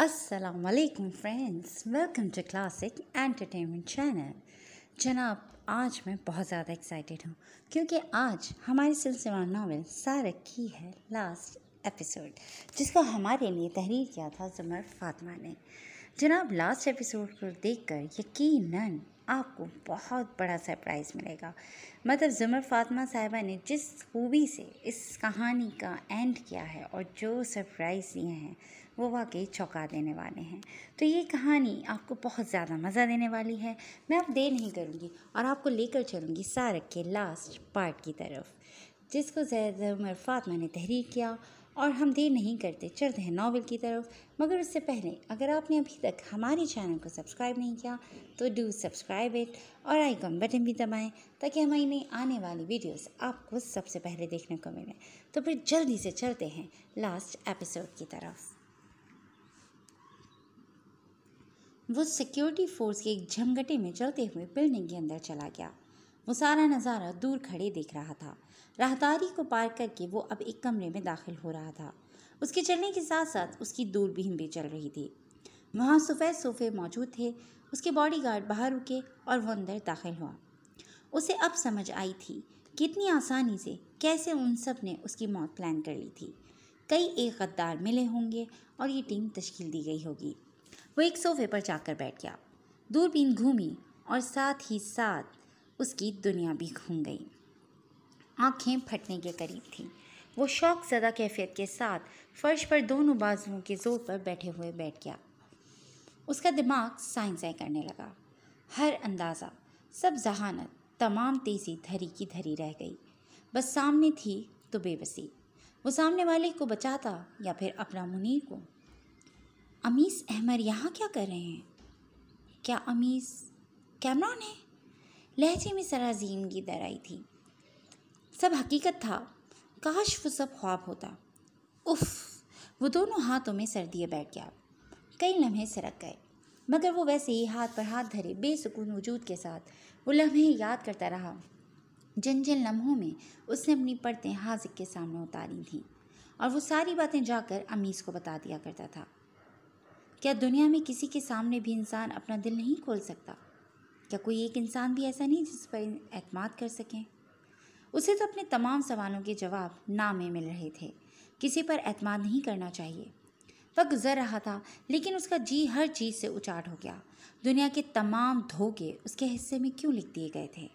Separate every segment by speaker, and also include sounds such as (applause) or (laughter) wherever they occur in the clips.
Speaker 1: Aslam friends welcome to classic entertainment channel जनाब आज मैं बहुत ज़्यादा एक्साइटेड हूँ क्योंकि आज हमारे सिलसिला नावल सारक की है लास्ट एपिसोड जिसको हमारे लिए तहरीर किया था जुमर फातमा ने जनाब लास्ट एपिसोड को देख कर यकीनन आपको बहुत बड़ा सरप्राइज़ मिलेगा मतलब जुमर फातमा साहिबा ने जिस खूबी से इस कहानी का एंड किया है और जो सरप्राइज़ दिए हैं वो वाकई चौंका देने वाले हैं तो ये कहानी आपको बहुत ज़्यादा मज़ा देने वाली है मैं अब देर नहीं करूँगी और आपको लेकर चलूँगी सारक के लास्ट पार्ट की तरफ जिसको जैद उमर फातमा ने तहरीर किया और हम देर नहीं करते चलते हैं नावल की तरफ मगर उससे पहले अगर आपने अभी तक हमारे चैनल को सब्सक्राइब नहीं किया तो डू सब्सक्राइब इट और आइकन बटन भी दबाएं ताकि हमारी नई आने वाली वीडियोस आपको सबसे पहले देखने को मिलें तो फिर जल्दी से चलते हैं लास्ट एपिसोड की तरफ वो सिक्योरिटी फोर्स के एक झमघटे में चलते हुए बिल्डिंग के अंदर चला गया वो सारा नज़ारा दूर खड़े देख रहा था राहदारी को पार करके वो अब एक कमरे में दाखिल हो रहा था उसके चलने के साथ साथ उसकी दूरबीन भी चल रही थी वहाँ सफ़ेद सोफे मौजूद थे उसके बॉडीगार्ड बाहर रुके और वो अंदर दाखिल हुआ उसे अब समझ आई थी कितनी आसानी से कैसे उन सब ने उसकी मौत प्लान कर ली थी कई एक गद्दार मिले होंगे और ये टीम तश्कील दी गई होगी वो एक सोफे पर जाकर बैठ गया दूरबीन घूमी और साथ ही साथ उसकी दुनिया भी घूम गई आंखें फटने के करीब थीं वो शौक ज़दा कैफियत के साथ फ़र्श पर दोनों बाजुओं के ज़ोर पर बैठे हुए बैठ गया उसका दिमाग साइंसाई करने लगा हर अंदाज़ा सब जहानत तमाम तेज़ी धरी की धरी रह गई बस सामने थी तो बेबसी वो सामने वाले को बचाता या फिर अपना मुनीर को अमीस अहमर यहाँ क्या कर रहे हैं क्या अमीस कैमरॉन है लहजे में की दर आई थी सब हकीकत था काश वो सब ख्वाब होता उफ वो दोनों हाथों में सर दिए बैठ गया कई लम्हे सरक गए मगर वो वैसे ही हाथ पर हाथ धरे बेसकून वजूद के साथ वो लम्हे याद करता रहा जिन जिन लम्हों में उसने अपनी परतें हाजिक के सामने उतारी थीं और वो सारी बातें जाकर अमीस को बता दिया करता था क्या दुनिया में किसी के सामने भी इंसान अपना दिल नहीं खोल सकता क्या कोई एक इंसान भी ऐसा नहीं जिस पर अतमाद कर सकें उसे तो अपने तमाम सवालों के जवाब ना में मिल रहे थे किसी पर एतम नहीं करना चाहिए वक्त गुजर रहा था लेकिन उसका जी हर चीज़ से उचाट हो गया दुनिया के तमाम धोखे उसके हिस्से में क्यों लिख दिए गए थे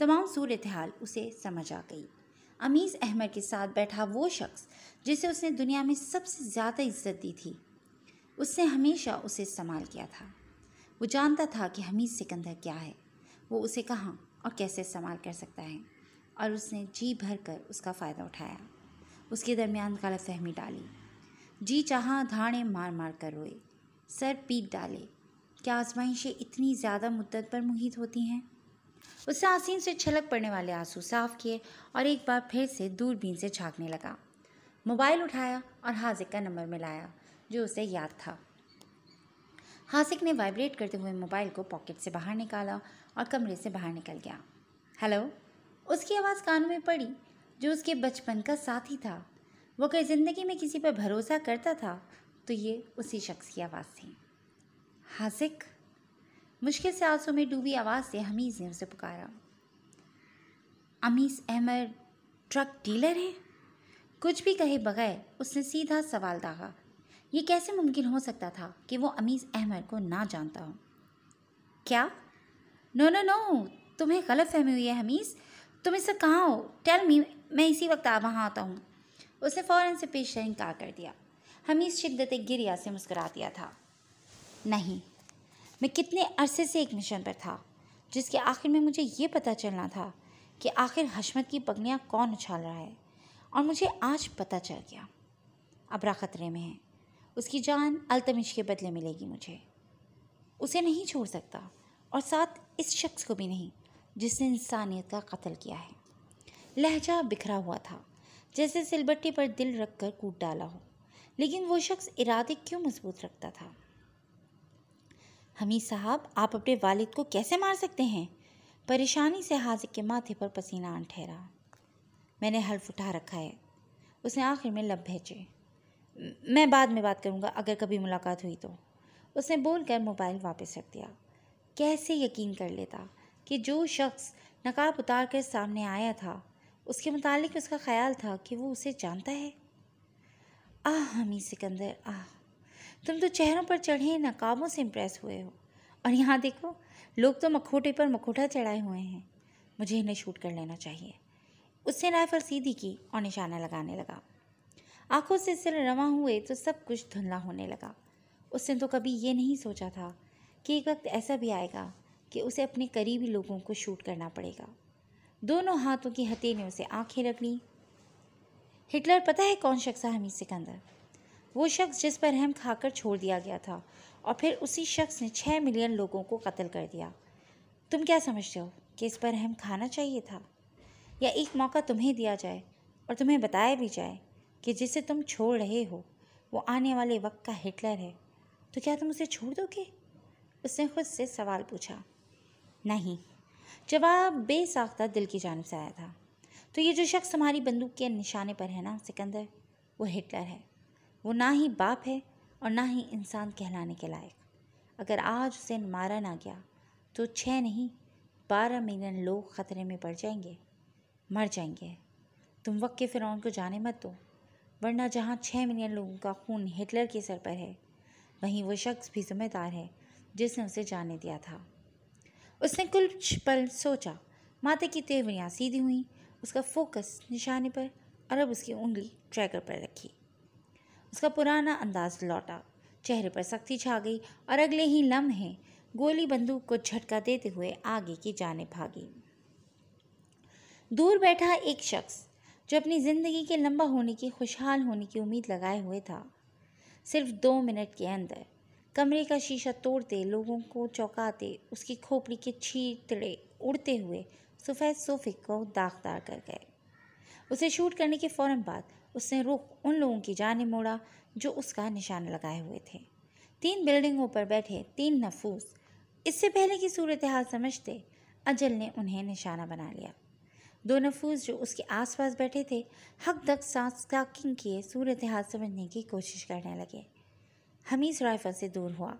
Speaker 1: तमाम सूरत हाल उसे समझ आ गई अमीज़ अहमद के साथ बैठा वो शख्स जिसे उसने दुनिया में सबसे ज़्यादा इज्जत दी थी उसने हमेशा उसे इस्तेमाल किया था वो जानता था कि हमीद सिकंदर क्या है वो उसे कहाँ और कैसे इस्तेमाल कर सकता है और उसने जी भर कर उसका फ़ायदा उठाया उसके दरमियान गलत फहमी डाली जी चाह धाड़े मार मार कर रोए सर पीट डाले क्या आजमाइशें इतनी ज़्यादा मुद्दत पर मुहित होती हैं उसने आसीन से छलक पड़ने वाले आंसू साफ किए और एक बार फिर से दूरबीन से झांकने लगा मोबाइल उठाया और हाजिर का नंबर मिलाया जो उसे याद था हासिक ने वाइब्रेट करते हुए मोबाइल को पॉकेट से बाहर निकाला और कमरे से बाहर निकल गया हेलो उसकी आवाज़ कानों में पड़ी जो उसके बचपन का साथी था वो अगर ज़िंदगी में किसी पर भरोसा करता था तो ये उसी शख्स की आवाज़ थी हासिक मुश्किल से आंसू में डूबी आवाज़ से हमीज़ ने उसे पुकारा अमीस अहमद ट्रक डीलर है कुछ भी कहे बगैर उसने सीधा सवाल दागा ये कैसे मुमकिन हो सकता था कि वो अमीज़ अहमद को ना जानता हो क्या नो नो नो तुम्हें गलत फहमी हुई है हमीज़ तुम इससे कहाँ हो टेल मी मैं इसी वक्त वहाँ आता हूँ उसने फ़ौर से पेश इनकार कर दिया हमीज़ शिद्दत गिरिया से मुस्करा दिया था नहीं मैं कितने अरसे से एक मिशन पर था जिसके आखिर में मुझे ये पता चलना था कि आखिर हशमत की पगनियाँ कौन उछाल रहा है और मुझे आज पता चल गया अबरा ख़तरे में है उसकी जान अल्तमिश के बदले मिलेगी मुझे उसे नहीं छोड़ सकता और साथ इस शख्स को भी नहीं जिसने इंसानियत का कत्ल किया है लहजा बिखरा हुआ था जैसे सिलबट्टे पर दिल रख कर कूट डाला हो लेकिन वो शख्स इरादे क्यों मजबूत रखता था हमीद साहब आप अपने वालिद को कैसे मार सकते हैं परेशानी से हाजिक के माथे पर पसीना आन ठहरा मैंने हल्फ उठा रखा है उसने आखिर में लब भेजे मैं बाद में बात करूँगा अगर कभी मुलाकात हुई तो उसने बोलकर मोबाइल वापस रख दिया कैसे यकीन कर लेता कि जो शख्स नकाब उतार कर सामने आया था उसके मुतालिक उसका ख्याल था कि वो उसे जानता है आह हमी सिकंदर आह तुम तो चेहरों पर चढ़े नकाबों से इम्प्रेस हुए हो और यहाँ देखो लोग तो मखोटे पर मखोटा चढ़ाए हुए हैं मुझे इन्हें शूट कर लेना चाहिए उसने राइफल सीधी की और निशाना लगाने लगा आंखों से सिर रवा हुए तो सब कुछ धुंधला होने लगा उसने तो कभी ये नहीं सोचा था कि एक वक्त ऐसा भी आएगा कि उसे अपने करीबी लोगों को शूट करना पड़ेगा दोनों हाथों की हथेलियों से आंखें रख लीं हिटलर पता है कौन शख्स है हमीद सिकंदर वो शख्स जिस पर हम खाकर छोड़ दिया गया था और फिर उसी शख्स ने छः मिलियन लोगों को कत्ल कर दिया तुम क्या समझते हो कि इस पर हम खाना चाहिए था या एक मौका तुम्हें दिया जाए और तुम्हें बताया भी जाए कि जिसे तुम छोड़ रहे हो वो आने वाले वक्त का हिटलर है तो क्या तुम उसे छोड़ दोगे उसने खुद से सवाल पूछा नहीं जवाब बेसाख्ता दिल की जानब से आया था तो ये जो शख्स हमारी बंदूक के निशाने पर है ना सिकंदर वो हिटलर है वो ना ही बाप है और ना ही इंसान कहलाने के लायक अगर आज उसे मारा ना गया तो छः नहीं बारह मिलियन लोग ख़तरे में पड़ जाएंगे मर जाएंगे तुम वक्त के फ़िरौन को जाने मत दो वरना जहाँ छः मिलियन लोगों का खून हिटलर के सर पर है वहीं वो शख्स भी जिम्मेदार है जिसने उसे जाने दिया था उसने कुछ पल सोचा माथे की तेवरियाँ सीधी हुई उसका फोकस निशाने पर और अब उसकी उंगली ट्रैकर पर रखी उसका पुराना अंदाज लौटा चेहरे पर सख्ती छा गई और अगले ही लम्हे गोली बंदूक को झटका देते हुए आगे की जाने भागी दूर बैठा एक शख्स जो अपनी ज़िंदगी के लंबा होने की खुशहाल होने की उम्मीद लगाए हुए था सिर्फ दो मिनट के अंदर कमरे का शीशा तोड़ते लोगों को चौंकाते उसकी खोपड़ी के छीतड़े उड़ते हुए सफ़ेद सोफे को दागदार कर गए उसे शूट करने के फ़ौर बाद उसने रुख उन लोगों की जाने मोड़ा जो उसका निशान लगाए हुए थे तीन बिल्डिंगों पर बैठे तीन नफूस इससे पहले की सूरत हाल समझते अजल ने उन्हें निशाना बना लिया दो नफूस जो उसके आसपास बैठे थे हक दक सांस काकिंग किए सूरत हाल समझने की कोशिश करने लगे हमीस राइफल से दूर हुआ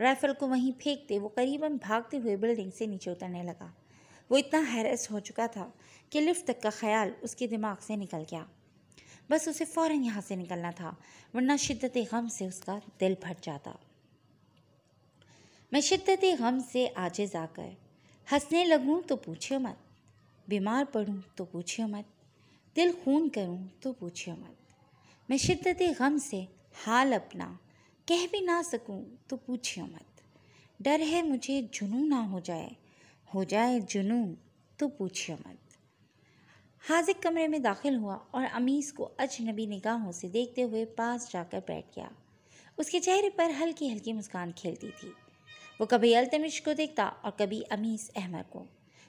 Speaker 1: राइफल को वहीं फेंकते वो करीबन भागते हुए बिल्डिंग से नीचे उतरने लगा वो इतना हैरस हो चुका था कि लिफ्ट तक का ख्याल उसके दिमाग से निकल गया बस उसे फ़ौर यहाँ से निकलना था वरना शिद्दत गम से उसका दिल फट जाता मैं शिद्दत गम से आजे जाकर हंसने लगूँ तो पूछो मत बीमार पड़ूँ तो पूछियो मत दिल खून करूँ तो पूछियो मत मैं शिद्दत गम से हाल अपना कह भी ना सकूँ तो पूछियो मत डर है मुझे जुनू ना हो जाए हो जाए जुनू तो पूछियो मत हाजिक कमरे में दाखिल हुआ और अमीस को अजनबी निगाहों से देखते हुए पास जाकर बैठ गया उसके चेहरे पर हल्की हल्की मुस्कान खेलती थी वो कभी अल्तमिश को देखता और कभी अमीस अहमद को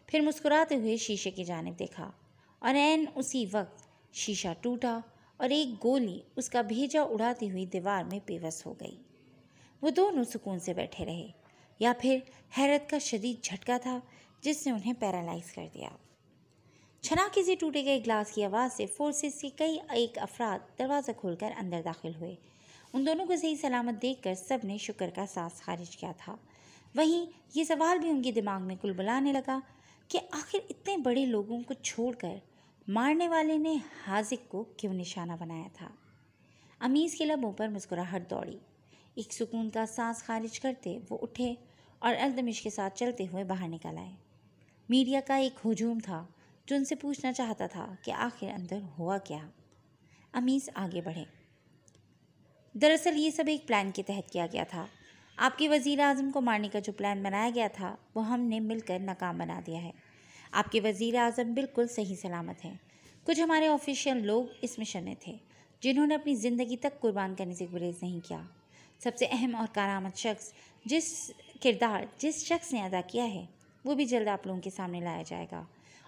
Speaker 1: फिर मुस्कुराते हुए शीशे की जानब देखा और एन उसी वक्त शीशा टूटा और एक गोली उसका भेजा उड़ाती हुई दीवार में बेवस हो गई वो दोनों सुकून से बैठे रहे या फिर हैरत का शदीद झटका था जिसने उन्हें पैरालाइज कर दिया छना से टूटे गए ग्लास की आवाज़ से फोर्सेस के कई एक अफराद दरवाज़ा खोलकर अंदर दाखिल हुए उन दोनों को सही सलामत देखकर सब ने शुक्र का सांस खारिज किया था वहीं ये सवाल भी उनके दिमाग में कुल बुलाने लगा कि आखिर इतने बड़े लोगों को छोड़कर मारने वाले ने हाजिक को क्यों निशाना बनाया था अमीज़ के लबों पर मुस्कुराहट दौड़ी एक सुकून का सांस खारिज करते वो उठे और अल्तमिश के साथ चलते हुए बाहर निकल आए मीडिया का एक हजूम था जो उनसे पूछना चाहता था कि आखिर अंदर हुआ क्या अमीज़ आगे बढ़े दरअसल ये सब एक प्लान के तहत किया गया था आपके वज़ी अजम को मारने का जो प्लान बनाया गया था वो हमने मिलकर नाकाम बना दिया है आपके वज़ी अजम बिल्कुल सही सलामत हैं कुछ हमारे ऑफिशियल लोग इस मिशन में थे जिन्होंने अपनी ज़िंदगी तक कुर्बान करने से गुरेज नहीं किया सबसे अहम और कारामद शख्स जिस किरदार जिस शख्स ने अदा किया है वो भी जल्द आप लोगों के सामने लाया जाएगा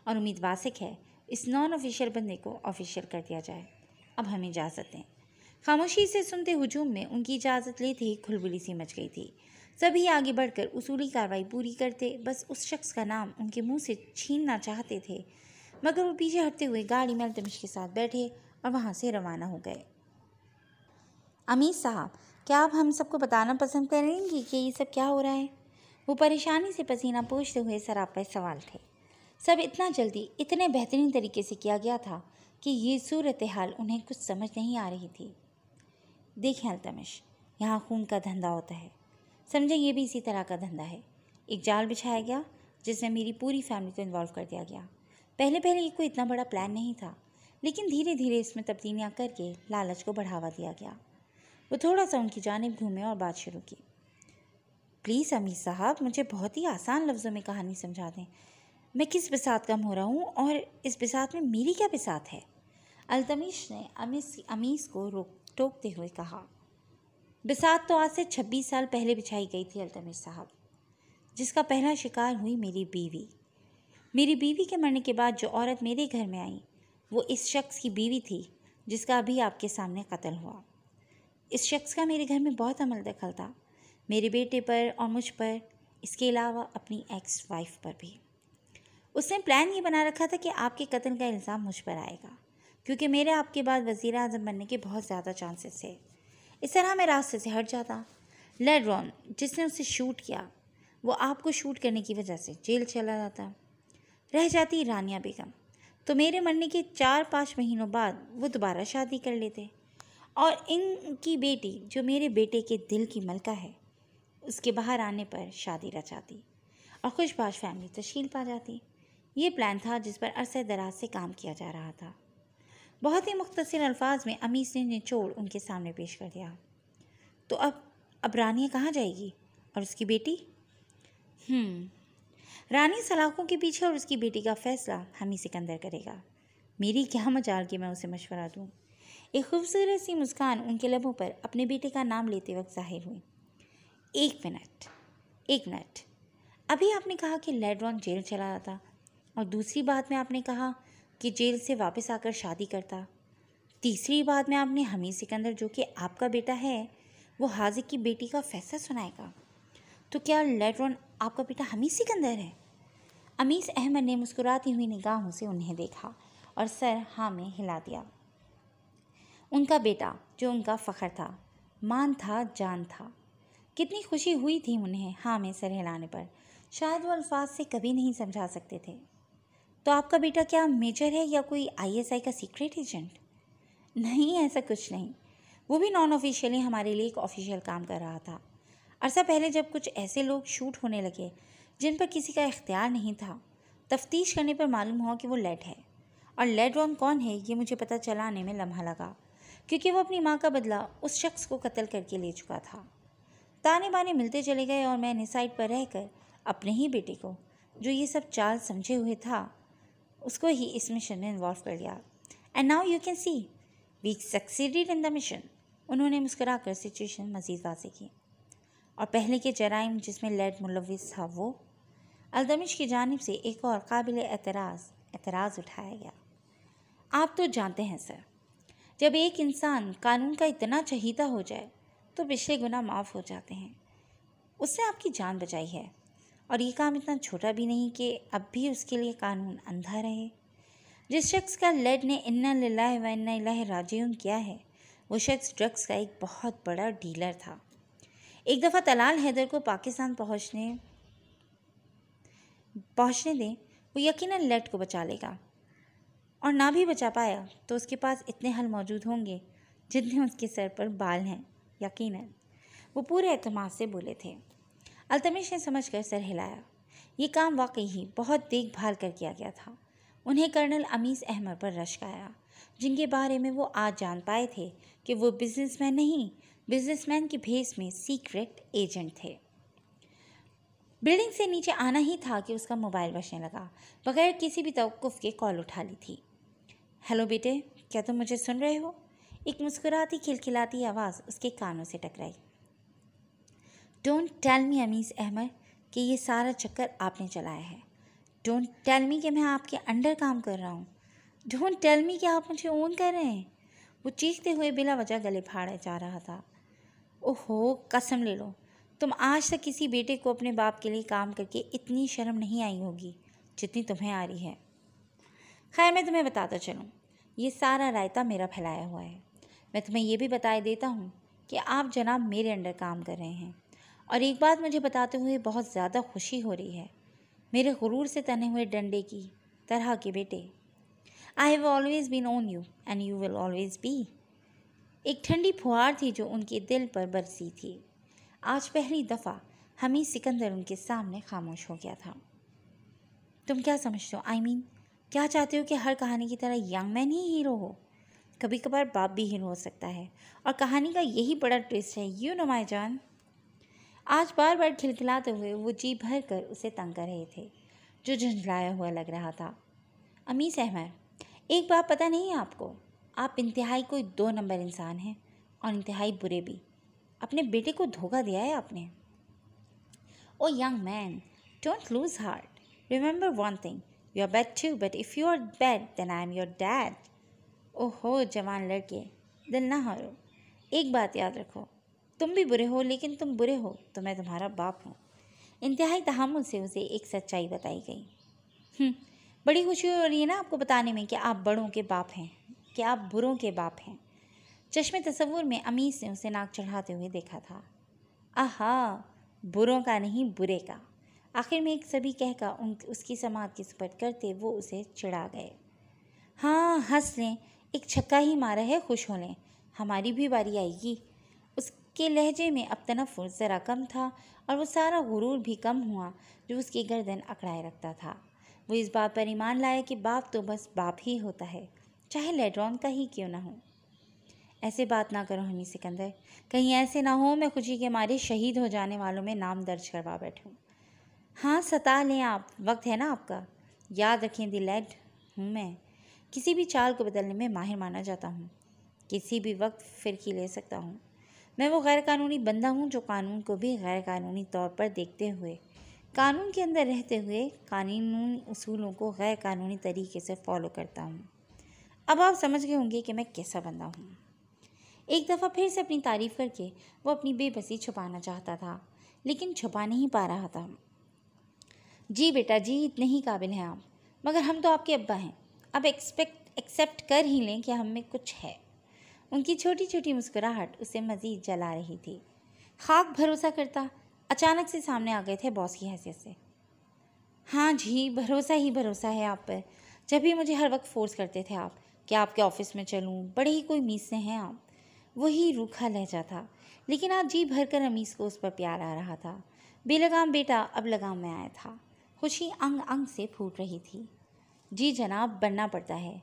Speaker 1: और उम्मीद वासिक है इस नॉन ऑफिशियल बंदे को ऑफिशियल कर दिया जाए अब हमें इजाज़त दें खामोशी से सुनते हुजूम में उनकी इजाज़त लेते ही खुलबुली सी मच गई थी सभी आगे बढ़कर उसूली कार्रवाई पूरी करते बस उस शख्स का नाम उनके मुंह से छीनना चाहते थे मगर वो पीछे हटते हुए गाड़ी में अल्तमिश के साथ बैठे और वहाँ से रवाना हो गए अमीर साहब क्या आप हम सबको बताना पसंद करेंगे कि ये सब क्या हो रहा है वो परेशानी से पसीना पूछते हुए शराब पर सवाल थे सब इतना जल्दी इतने बेहतरीन तरीके से किया गया था कि ये सूरत हाल उन्हें कुछ समझ नहीं आ रही थी देखें अल्तमिश यहाँ खून का धंधा होता है समझे ये भी इसी तरह का धंधा है एक जाल बिछाया गया जिसमें मेरी पूरी फैमिली को इन्वॉल्व कर दिया गया पहले पहले ये कोई इतना बड़ा प्लान नहीं था लेकिन धीरे धीरे इसमें तब्दीलियाँ करके लालच को बढ़ावा दिया गया वो थोड़ा सा उनकी जानब घूमे और बात शुरू की प्लीज़ अमीर साहब मुझे बहुत ही आसान लफ्ज़ों में कहानी समझा दें मैं किस बिसात का हो रहा हूँ और इस बिसात में मेरी क्या बिसात है अल्तमीश ने अमीस अमीस को रोक टोकते हुए कहा बिसात तो आज से छब्बीस साल पहले बिछाई गई थी अल्तमिर साहब जिसका पहला शिकार हुई मेरी बीवी मेरी बीवी के मरने के बाद जो औरत मेरे घर में आई वो इस शख्स की बीवी थी जिसका अभी आपके सामने कत्ल हुआ इस शख्स का मेरे घर में बहुत अमल दखल था मेरे बेटे पर और मुझ पर इसके अलावा अपनी एक्स वाइफ पर भी उसने प्लान ये बना रखा था कि आपके कत्ल का इल्ज़ाम मुझ पर आएगा क्योंकि मेरे आपके बाद वज़ी अजम बनने के बहुत ज़्यादा चांसेस है इस तरह मैं रास्ते से हट जाता लेड्रॉन जिसने उसे शूट किया वो आपको शूट करने की वजह से जेल चला जाता रह जाती रानिया बेगम तो मेरे मरने के चार पाँच महीनों बाद वो दोबारा शादी कर लेते और इनकी बेटी जो मेरे बेटे के दिल की मलका है उसके बाहर आने पर शादी रचाती और खुशबाश फैमिली तश्ील पा जाती ये प्लान था जिस पर अरसे दराज से काम किया जा रहा था बहुत ही मुख्तर अल्फाज में अमीस ने निचोड़ उनके सामने पेश कर दिया तो अब अब रानी कहाँ जाएगी और उसकी बेटी हम्म, रानी सलाखों के पीछे और उसकी बेटी का फैसला हम ही सिकंदर करेगा मेरी क्या मजाल कि मैं उसे मशवरा दूँ एक खूबसूरत सी मुस्कान उनके लबों पर अपने बेटे का नाम लेते वक्त जाहिर हुई एक मिनट एक मिनट अभी आपने कहा कि लेड्रॉन जेल चला रहा था और दूसरी बात में आपने कहा कि जेल से वापस आकर शादी करता तीसरी बात में आपने हमीद सिकंदर जो कि आपका बेटा है वो हाजिक की बेटी का फैसला सुनाएगा तो क्या लेटर आपका बेटा हमीद सिकंदर है अमीस अहमद ने मुस्कुराती हुई निगाहों से उन्हें देखा और सर हाँ में हिला दिया उनका बेटा जो उनका फ़ख्र था मान था जान था कितनी खुशी हुई थी उन्हें हाँ में सर हिलाने पर शायद वो अल्फाज से कभी नहीं समझा सकते थे तो आपका बेटा क्या मेजर है या कोई आईएसआई का सीक्रेट एजेंट नहीं ऐसा कुछ नहीं वो भी नॉन ऑफिशियली हमारे लिए एक ऑफिशियल काम कर रहा था अरसा पहले जब कुछ ऐसे लोग शूट होने लगे जिन पर किसी का इख्तियार नहीं था तफ्तीश करने पर मालूम हुआ कि वो लेड है और लेड रॉन कौन है ये मुझे पता चलाने में लम्हा लगा क्योंकि वो अपनी माँ का बदला उस शख्स को कत्ल करके ले चुका था ताने बाने मिलते चले गए और मैंने साइड पर रहकर अपने ही बेटे को जो ये सब चाल समझे हुए था उसको ही इस मिशन में इन्वॉल्व कर लिया and now you can see we succeeded in the mission उन्होंने मुस्करा कर सिचुएशन मजीद वाजी की और पहले के जराइम जिसमें लेड मुलविस था वो अलदमिश की जानब से एक और काबिल एतराज़ एतराज़ उठाया गया आप तो जानते हैं सर जब एक इंसान कानून का इतना चहीदा हो जाए तो पिछले गुना माफ़ हो जाते हैं उसने आपकी जान बचाई है और ये काम इतना छोटा भी नहीं कि अब भी उसके लिए कानून अंधा रहे जिस शख्स का लेड ने इन्ना लाला व इन्ना इलाह राजीन किया है वो शख्स ड्रग्स का एक बहुत बड़ा डीलर था एक दफ़ा तलाल हैदर को पाकिस्तान पहुंचने पहुंचने दें वो यकीनन लेड को बचा लेगा और ना भी बचा पाया तो उसके पास इतने हल मौजूद होंगे जितने उसके सर पर बाल हैं यकीनन वो पूरे अतमाद से बोले थे अल्तमिश ने समझ कर सर हिलाया ये काम वाकई ही बहुत देखभाल कर किया गया था उन्हें कर्नल अमीस अहमद पर रश्क आया जिनके बारे में वो आज जान पाए थे कि वो बिजनेसमैन नहीं बिजनेसमैन की भेस में सीक्रेट एजेंट थे बिल्डिंग से नीचे आना ही था कि उसका मोबाइल बजने लगा बगैर किसी भी तवक़ुफ़ के कॉल उठा ली थी हेलो बेटे क्या तुम मुझे सुन रहे हो एक मुस्कुराती खिलखिलाती आवाज़ उसके कानों से टकराई don't tell me Amiz Ahmad कि ये सारा चक्कर आपने चलाया है डोंट टेल मी कि मैं आपके अंडर काम कर रहा हूँ डोंट टेल मी कि आप मुझे ओन कर रहे हैं वो चीखते हुए बिला वजह गले फाड़े जा रहा था ओहो कसम ले लो तुम आज तक किसी बेटे को अपने बाप के लिए काम करके इतनी शर्म नहीं आई होगी जितनी तुम्हें आ रही है खैर मैं तुम्हें बताता चलूँ ये सारा रायता मेरा फैलाया हुआ है मैं तुम्हें यह भी बताया देता हूँ कि आप जनाब मेरे अंडर काम कर रहे हैं और एक बात मुझे बताते हुए बहुत ज़्यादा खुशी हो रही है मेरे गुरूर से तने हुए डंडे की तरह के बेटे I have always been on you and you will always be एक ठंडी फुहार थी जो उनके दिल पर बरसी थी आज पहली दफ़ा हमी सिकंदर उनके सामने खामोश हो गया था तुम क्या समझते हो आई मीन क्या चाहते हो कि हर कहानी की तरह यंग मैन ही हीरो हो कभी कभार बाप भी हीरो हो सकता है और कहानी का यही बड़ा ट्विस्ट है यू नो माई जान आज बार बार खिलखिलाते हुए वो जी भर कर उसे तंग कर रहे थे जो झंझलाया हुआ लग रहा था अमीस अहमद एक बात पता नहीं है आपको आप इंतहाई कोई दो नंबर इंसान हैं और इंतहाई बुरे भी अपने बेटे को धोखा दिया है आपने O young man don't lose heart remember one thing you are bad too but if you are bad then I am your dad ओहो जवान लड़के दिल ना हारो एक बात याद रखो तुम भी बुरे हो लेकिन तुम बुरे हो तो मैं तुम्हारा बाप हूँ इंतहाई तहमुल से उसे एक सच्चाई बताई गई हम्म, बड़ी खुशी हो रही है ना आपको बताने में कि आप बड़ों के बाप हैं कि आप बुरों के बाप हैं चश्मे तस्वूर में अमीस ने उसे नाक चढ़ाते हुए देखा था आहा बुरों का नहीं बुरे का आखिर में एक सभी कहकर उन उसकी समात की सपट करते वो उसे चिढ़ा गए हाँ हंस लें एक छक्का ही मारा है खुश हो लें हमारी भी बारी आएगी उसके लहजे में अब तनफ़ुर ज़रा कम था और वो सारा गुरूर भी कम हुआ जो उसकी गर्दन अकड़ाए रखता था वो इस बात पर ईमान लाया कि बाप तो बस बाप ही होता है चाहे लेड्रॉन का ही क्यों ना हो ऐसे बात ना करो हमी सिकंदर कहीं ऐसे ना हो मैं खुशी के मारे शहीद हो जाने वालों में नाम दर्ज करवा बैठूँ हाँ सता लें आप वक्त है ना आपका याद रखें दी लेड हूँ मैं किसी भी चाल को बदलने में माहिर माना जाता हूँ किसी भी वक्त फिरकी ले सकता हूँ मैं वो गैरकानूनी बंदा हूँ जो कानून को भी गैर कानूनी तौर पर देखते हुए कानून के अंदर रहते हुए कानून असूलों को गैर कानूनी तरीके से फॉलो करता हूँ अब आप समझ गए होंगे कि मैं कैसा बंदा हूँ एक दफ़ा फिर से अपनी तारीफ़ करके वो अपनी बेबसी छुपाना चाहता था लेकिन छुपा नहीं पा रहा था जी बेटा जी इतने ही काबिल हैं आप मगर हम तो आपके अब्बा हैं अब एक्सपेक्ट एक्सेप्ट कर ही लें कि हम में कुछ है उनकी छोटी छोटी मुस्कुराहट उसे मज़ीद जला रही थी खाक भरोसा करता अचानक से सामने आ गए थे बॉस की हैसियत से हाँ जी भरोसा ही भरोसा है आप पर जब भी मुझे हर वक्त फोर्स करते थे आप कि आपके ऑफिस में चलूँ बड़े ही कोई मीस से हैं आप वही रूखा लहजा था लेकिन आज जी भर कर अमीस को उस पर प्यार आ रहा था बेलगाम बेटा अब लगाम में आया था खुशी अंग अंग से फूट रही थी जी जनाब बनना पड़ता है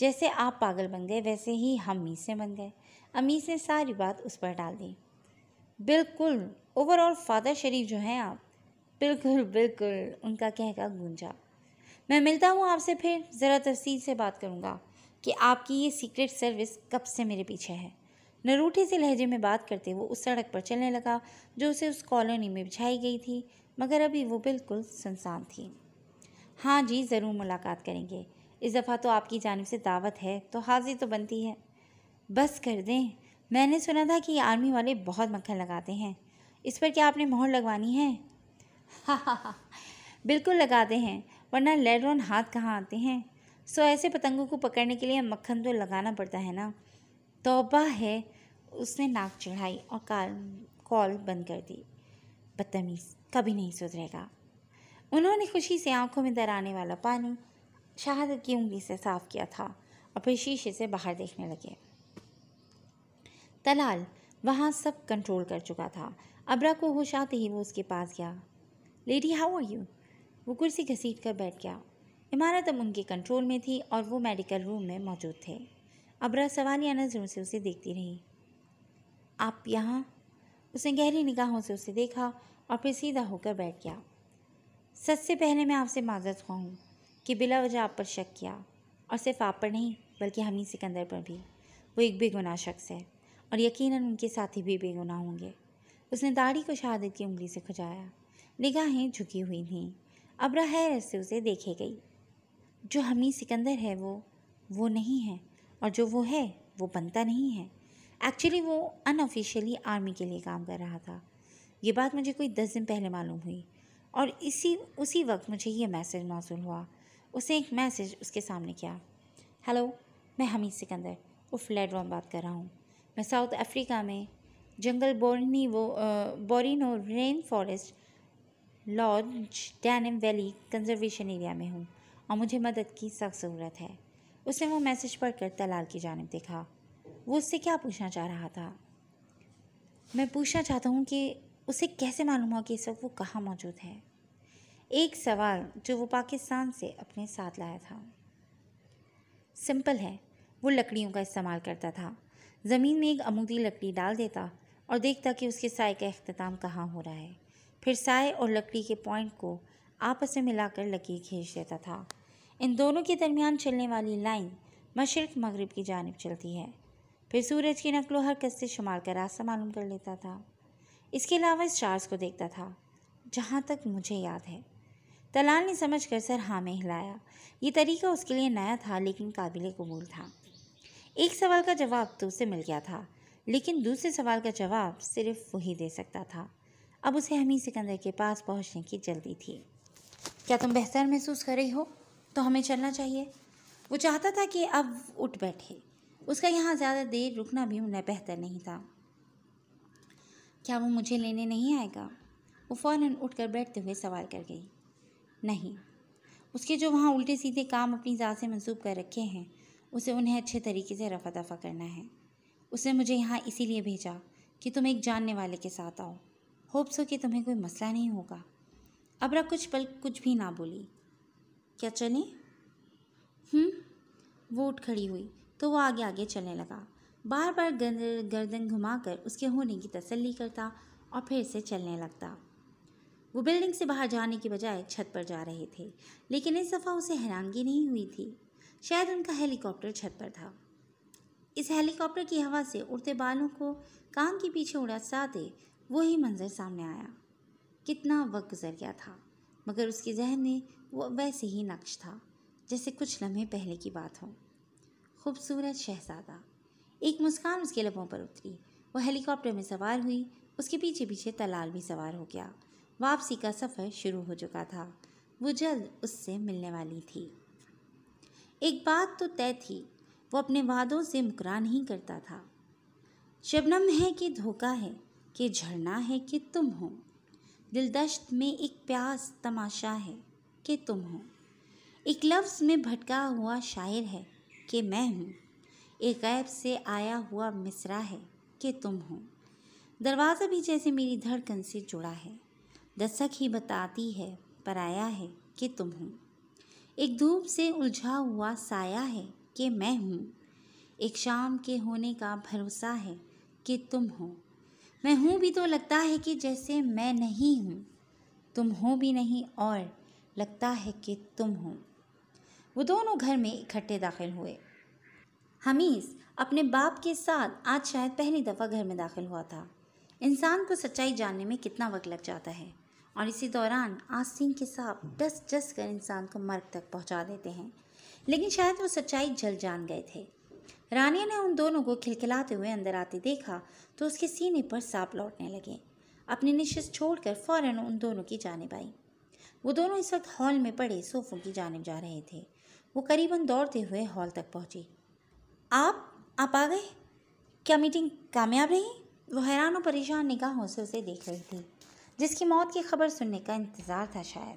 Speaker 1: जैसे आप पागल बन गए वैसे ही हम मीस से बन गए अमीस ने सारी बात उस पर डाल दी बिल्कुल ओवरऑल फादर शरीफ जो हैं आप बिल्कुल बिल्कुल उनका कहका गूंजा मैं मिलता हूँ आपसे फिर ज़रा तफसील से बात करूँगा कि आपकी ये सीक्रेट सर्विस कब से मेरे पीछे है नरूठे से लहजे में बात करते वो उस सड़क पर चलने लगा जो उसे उस कॉलोनी में बिछाई गई थी मगर अभी वो बिल्कुल सुनसान थी हाँ जी ज़रूर मुलाकात करेंगे इस दफ़ा तो आपकी जानब से दावत है तो हाजिर तो बनती है बस कर दें मैंने सुना था कि आर्मी वाले बहुत मक्खन लगाते हैं इस पर क्या आपने मोहर लगवानी है बिल्कुल लगाते हैं वरना लेडरोन हाथ कहाँ आते हैं सो ऐसे पतंगों को पकड़ने के लिए मक्खन तो लगाना पड़ता है ना तोबा है उसने नाक चढ़ाई और कॉल कॉल बंद कर दी बदतमीज़ कभी नहीं सुधरेगा उन्होंने खुशी से आंखों में दर आने वाला पानी शहादत की उंगली से साफ किया था और फिर शीशे से बाहर देखने लगे तलाल वहाँ सब कंट्रोल कर चुका था अबरा को होश आते ही वो उसके पास गया लेडी हाउ आर यू वो कुर्सी घसीट कर बैठ गया इमारत अब उनके कंट्रोल में थी और वो मेडिकल रूम में मौजूद थे अबरा सवालिया नज़रों से उसे देखती रही आप यहाँ उसने गहरी निगाहों से उसे देखा और फिर सीधा होकर बैठ गया सच से पहले मैं आपसे माजत हुआ हूँ कि बिला वजह आप पर शक किया और सिर्फ आप पर नहीं बल्कि हमीद सिकंदर पर भी वो एक बेगुनाह शख्स है और यकीनन उनके साथी भी बेगुनाह होंगे उसने दाढ़ी को शहादत की उंगली से खुजाया निगाहें झुकी हुई थीं अबरा है से उसे देखे गई जो हमी सिकंदर है वो वो नहीं है और जो वो है वो बनता नहीं है एक्चुअली वो अनऑफिशियली आर्मी के लिए काम कर रहा था ये बात मुझे कोई दस दिन पहले मालूम हुई और इसी उसी वक्त मुझे ये मैसेज मौसू हुआ उसने एक मैसेज उसके सामने किया हेलो मैं हमीद सिकंदर उर्फ लेडरॉन बात कर रहा हूँ मैं साउथ अफ्रीका में जंगल बोरनी वो Borneo rain forest lodge Danum valley conservation area में हूँ और मुझे मदद की सख्त ज़रूरत है उसने वो मैसेज पढ़कर तलाल की जानब देखा वो उससे क्या पूछना चाह रहा था मैं पूछना चाहता हूँ कि उसे कैसे मालूम हुआ कि इस वक्त वो कहाँ मौजूद है एक सवाल जो वो पाकिस्तान से अपने साथ लाया था सिंपल है वो लकड़ियों का इस्तेमाल करता था ज़मीन में एक अमूदी लकड़ी डाल देता और देखता कि उसके साय का अख्ताम कहाँ हो रहा है फिर साय और लकड़ी के पॉइंट को आपस में मिलाकर लकीर खींच देता था इन दोनों के दरमियान चलने वाली लाइन मशरक मगरब की जानब चलती है फिर सूरज की नकलो हरकत से शुमार का रास्ता मालूम कर लेता था इसके अलावा इस चार्ज को देखता था जहाँ तक मुझे याद है तलाल ने समझ कर सर हाँ में हिलाया ये तरीका उसके लिए नया था लेकिन काबिल कबूल था एक सवाल का जवाब तो उसे मिल गया था लेकिन दूसरे सवाल का जवाब सिर्फ वही दे सकता था अब उसे हमी सिकंदर के पास पहुंचने की जल्दी थी क्या तुम बेहतर महसूस कर रही हो तो हमें चलना चाहिए वो चाहता था कि अब उठ बैठे उसका यहाँ ज़्यादा देर रुकना भी उन्हें बेहतर नहीं था क्या वो मुझे लेने नहीं आएगा वो फ़ौरन उठकर बैठते हुए सवाल कर गई नहीं उसके जो वहाँ उल्टे सीधे काम अपनी ज़ात से मंसूब कर रखे हैं उसे उन्हें अच्छे तरीके से रफा दफा करना है उसने मुझे यहाँ इसीलिए भेजा कि तुम एक जानने वाले के साथ आओ होप्स हो कि तुम्हें कोई मसला नहीं होगा अबरा कुछ पल कुछ भी ना बोली क्या चलें हम्म वो उठ खड़ी हुई तो वो आगे आगे चलने लगा बार बार गर्दन घुमाकर उसके होने की तसल्ली करता और फिर से चलने लगता वो बिल्डिंग से बाहर जाने के बजाय छत पर जा रहे थे लेकिन इस दफ़ा उसे हैरानगी नहीं हुई थी शायद उनका हेलीकॉप्टर छत पर था इस हेलीकॉप्टर की हवा से उड़ते बालों को कान के पीछे उड़ा वो ही मंज़र सामने आया कितना वक्त गुजर गया था मगर उसके जहन में वो वैसे ही नक्श था जैसे कुछ लम्हे पहले की बात हो खूबसूरत शहजादा एक मुस्कान उसके लबों पर उतरी वो हेलीकॉप्टर में सवार हुई उसके पीछे पीछे तलाल भी सवार हो गया वापसी का सफ़र शुरू हो चुका था वो जल्द उससे मिलने वाली थी एक बात तो तय थी वो अपने वादों से मुकरा नहीं करता था शबनम है कि धोखा है कि झरना है कि तुम हो दिलदश्त में एक प्यास तमाशा है कि तुम हो एक लफ्ज़ में भटका हुआ शायर है कि मैं हूँ एक गैब से आया हुआ मिसरा है कि तुम हो दरवाज़ा भी जैसे मेरी धड़कन से जुड़ा है दशक ही बताती है पराया है कि तुम हो एक धूप से उलझा हुआ साया है कि मैं हूँ एक शाम के होने का भरोसा है कि तुम हो मैं हूँ भी तो लगता है कि जैसे मैं नहीं हूँ तुम हो भी नहीं और लगता है कि तुम हो वो दोनों घर में इकट्ठे दाखिल हुए हमीस अपने बाप के साथ आज शायद पहली दफ़ा घर में दाखिल हुआ था इंसान को सच्चाई जानने में कितना वक्त लग जाता है और इसी दौरान आस्तीन के सांप डस डस कर इंसान को मर्ग तक पहुंचा देते हैं लेकिन शायद वो सच्चाई जल जान गए थे रानिया ने उन दोनों को खिलखिलाते हुए अंदर आते देखा तो उसके सीने पर सांप लौटने लगे अपनी निश्चित छोड़कर फौरन उन दोनों की जानब आई वो दोनों इस वक्त हॉल में पड़े सोफों की जानब जा रहे थे वो करीबन दौड़ते हुए हॉल तक पहुंची आप आप आ गए क्या मीटिंग कामयाब रही वो हैरान और परेशान निगाहों से उसे देख रही थी जिसकी मौत की खबर सुनने का इंतज़ार था शायद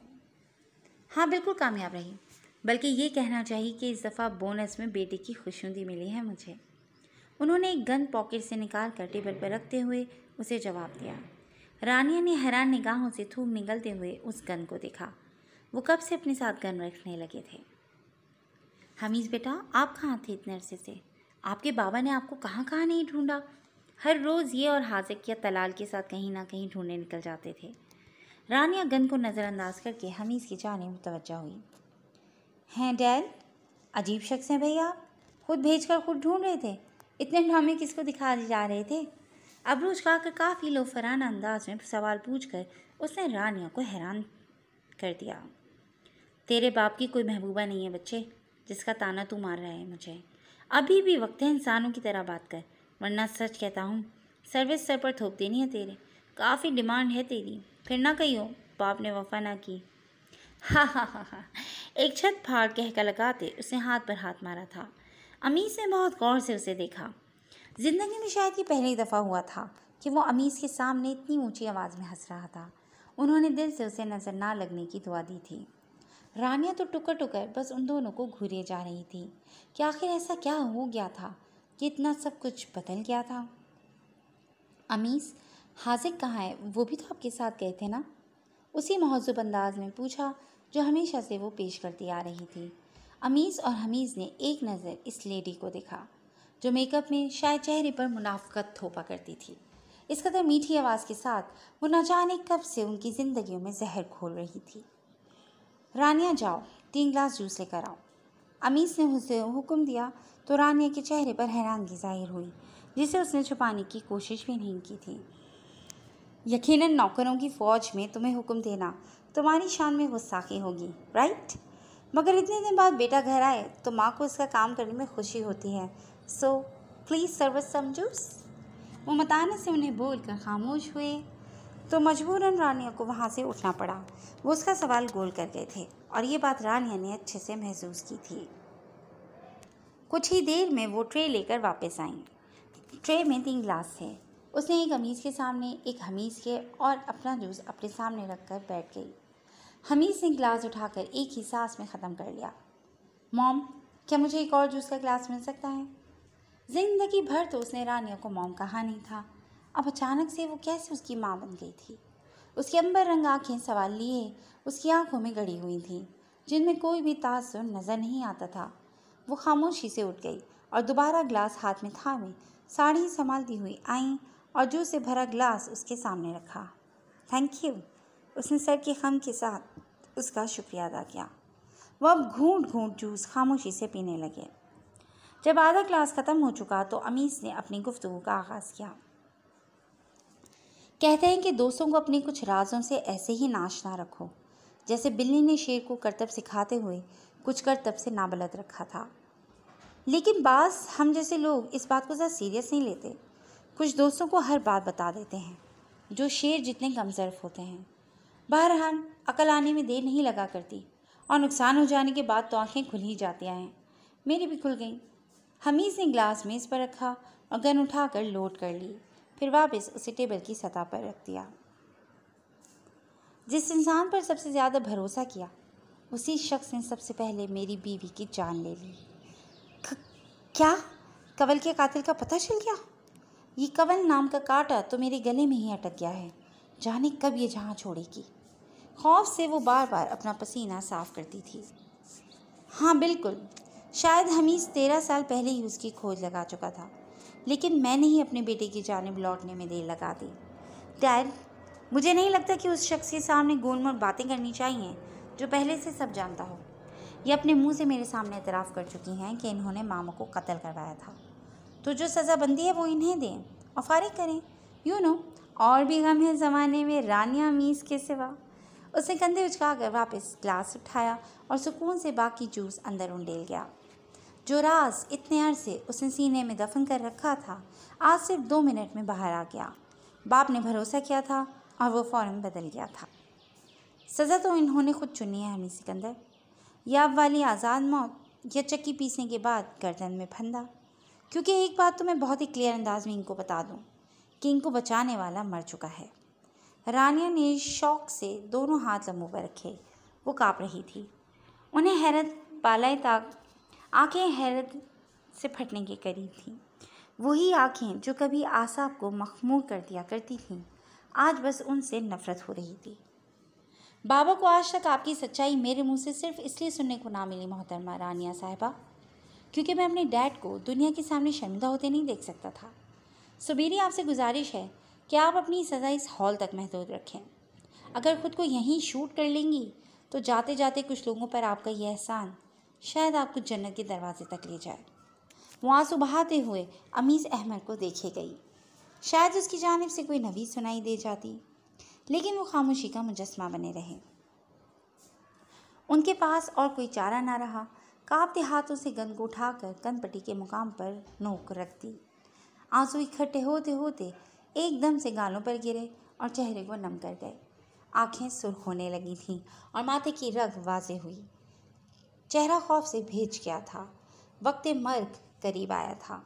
Speaker 1: हाँ बिल्कुल कामयाब रही बल्कि ये कहना चाहिए कि इस दफ़ा बोनस में बेटे की खुशनुदी मिली है मुझे उन्होंने एक गन पॉकेट से निकाल कर टेबल पर रखते हुए उसे जवाब दिया रानिया ने हैरान निगाहों से थूम निकलते हुए उस गन को देखा वो कब से अपने साथ गन रखने लगे थे हमीज़ बेटा आप कहाँ थे इतने अरसे से आपके बाबा ने आपको कहाँ कहाँ नहीं ढूंढा हर रोज़ ये और हाजिक या तलाल के साथ कहीं ना कहीं ढूंढने निकल जाते थे रानिया गन को नज़रअंदाज करके हमीज़ की जाने मुतवजा हुई हैं डैड अजीब शख्स हैं भैया आप खुद भेज कर खुद ढूंढ रहे थे इतने ड्रामे किसको दिखा जा रहे थे अबरूज खाकर काफ़ी लोफराना अंदाज में सवाल पूछ कर उसने रानिया को हैरान कर दिया तेरे बाप की कोई महबूबा नहीं है बच्चे जिसका ताना तू मार रहा है मुझे अभी भी वक्त है इंसानों की तरह बात कर वरना सच कहता हूँ सर्विस सर पर थोपते देनी है तेरे काफ़ी डिमांड है तेरी फिर ना कही हो बाप ने वफा ना की हा हा हा एक छत फाड़ कर लगाते उसने हाथ पर हाथ मारा था अमीस ने बहुत गौर से उसे देखा ज़िंदगी में शायद ये पहली दफ़ा हुआ था कि वो अमीस के सामने इतनी ऊंची आवाज़ में हंस रहा था उन्होंने दिल से उसे नज़र ना लगने की दुआ दी थी रानिया तो टुकर टुकर बस उन दोनों को घूरे जा रही थी कि आखिर ऐसा क्या हो गया था कि इतना सब कुछ बदल गया था अमीस हाजिक कहाँ है वो भी तो आपके साथ गए थे ना उसी महजुब अंदाज में पूछा जो हमेशा से वो पेश करती आ रही थी अमीस और हमीज़ ने एक नज़र इस लेडी को देखा जो मेकअप में शायद चेहरे पर मुनाफत थोपा करती थी इस कदर मीठी आवाज़ के साथ वो न जाने कब से उनकी ज़िंदगियों में जहर घोल रही थी रानिया जाओ तीन ग्लास जूस लेकर आओ अमीस ने उसे हुक्म दिया तो रानिया के चेहरे पर हैरानगी जाहिर हुई जिसे उसने छुपाने की कोशिश भी नहीं की थी यकीन नौकरों की फ़ौज में तुम्हें हुक्म देना तुम्हारी शान में गुस्साखी होगी राइट मगर इतने दिन बाद बेटा घर आए तो माँ को इसका काम करने में खुशी होती है सो प्लीज़ सर्वस समझूस वो मताना से उन्हें कर खामोश हुए तो मजबूरन रानिया को वहाँ से उठना पड़ा वो उसका सवाल गोल कर गए थे और ये बात रानिया ने अच्छे से महसूस की थी कुछ ही देर में वो ट्रे लेकर वापस आई ट्रे में तीन गिलास थे उसने एक हमीज़ के सामने एक हमीज़ के और अपना जूस अपने सामने रख कर बैठ गई हमीज़ ने गिलास उठाकर एक ही सांस में ख़त्म कर लिया मॉम क्या मुझे एक और जूस का गिलास मिल सकता है ज़िंदगी भर तो उसने रानिया को मॉम कहा नहीं था अब अचानक से वो कैसे उसकी माँ बन गई थी उसके अंबर रंग आँखें सवाल लिए उसकी आँखों में गड़ी हुई थी जिनमें कोई भी तासुर नज़र नहीं आता था वो खामोशी से उठ गई और दोबारा ग्लास हाथ में थामे साड़ी संभालती हुई आई और जूस से भरा ग्लास उसके सामने रखा थैंक यू उसने सर के खम के साथ उसका शुक्रिया अदा किया वह अब घूट घूट जूस खामोशी से पीने लगे जब आधा क्लास ख़त्म हो चुका तो अमीस ने अपनी गुफ्तु का आगाज़ किया कहते हैं कि दोस्तों को अपने कुछ राजों से ऐसे ही नाश ना रखो जैसे बिल्ली ने शेर को करतब सिखाते हुए कुछ करतब से नाबलद रखा था लेकिन बास हम जैसे लोग इस बात को ज़्यादा सीरियस नहीं लेते कुछ दोस्तों को हर बात बता देते हैं जो शेर जितने कमज़र्फ होते हैं बहरहाल अकल आने में देर नहीं लगा करती और नुकसान हो जाने के बाद तो आंखें खुल ही जाती हैं मेरी भी खुल गईं हमीज़ ने गिलास मेज़ पर रखा और गन उठा कर लोड कर ली फिर वापस उसे टेबल की सतह पर रख दिया जिस इंसान पर सबसे ज़्यादा भरोसा किया उसी शख्स ने सबसे पहले मेरी बीवी की जान ले ली क्या कवल के कातिल का पता चल गया ये कवल नाम का काटा तो मेरे गले में ही अटक गया है जाने कब ये जहाँ छोड़ेगी खौफ से वो बार बार अपना पसीना साफ करती थी हाँ बिल्कुल शायद हमीज़ तेरह साल पहले ही उसकी खोज लगा चुका था लेकिन मैंने ही अपने बेटे की जानब लौटने में देर लगा दी डैड मुझे नहीं लगता कि उस शख्स के सामने गोलमोल बातें करनी चाहिए जो पहले से सब जानता हो ये अपने मुंह से मेरे सामने एतराफ़ कर चुकी हैं कि इन्होंने मामा को कत्ल करवाया था तो जो सज़ा बंदी है वो इन्हें दें और फारिग करें यू नो और भी गम है ज़माने में रानिया मीस के सिवा उसने कंधे उछका कर वापस ग्लास उठाया और सुकून से बाकी जूस अंदर उंडेल गया जो राज इतने अरसे उसने सीने में दफन कर रखा था आज सिर्फ दो मिनट में बाहर आ गया बाप ने भरोसा किया था और वो फ़ौर बदल गया था सज़ा तो इन्होंने खुद चुनी है हमी सिकंदर अब वाली आज़ाद मौत या चक्की पीसने के बाद गर्दन में फंदा क्योंकि एक बात तो मैं बहुत ही क्लियर अंदाज में इनको बता दूँ कि इनको बचाने वाला मर चुका है रानिया ने शौक से दोनों हाथ लम्बों पर रखे वो काँप रही थी उन्हें हैरत बालाए ताक आंखें हैरत से फटने के करीब थीं वही आंखें जो कभी आसाब को मखमूर कर दिया करती थीं आज बस उनसे नफरत हो रही थी बाबा को आज तक आपकी सच्चाई मेरे मुंह से सिर्फ इसलिए सुनने को ना मिली मोहतरमा रानिया साहिबा क्योंकि मैं अपने डैड को दुनिया के सामने शर्मिंदा होते नहीं देख सकता था सो मेरी आपसे गुजारिश है कि आप अपनी सज़ा इस हॉल तक महदूद रखें अगर ख़ुद को यहीं शूट कर लेंगी तो जाते जाते कुछ लोगों पर आपका यह एहसान शायद आपको जन्नत के दरवाजे तक ले जाए वो सुबहते बहाते हुए अमीज़ अहमद को देखे गई शायद उसकी जानब से कोई नवी सुनाई दे जाती लेकिन वो खामोशी का मुजस्मा बने रहे उनके पास और कोई चारा ना रहा कांपते हाथों से गंद को उठाकर कनपट्टी के मुकाम पर नोक रख दी आंसू इकट्ठे होते होते एकदम से गालों पर गिरे और चेहरे को नम कर गए आंखें सुर्ख होने लगी थीं और माथे की रग वाजे हुई चेहरा खौफ से भेज गया था वक्त मर्ग करीब आया था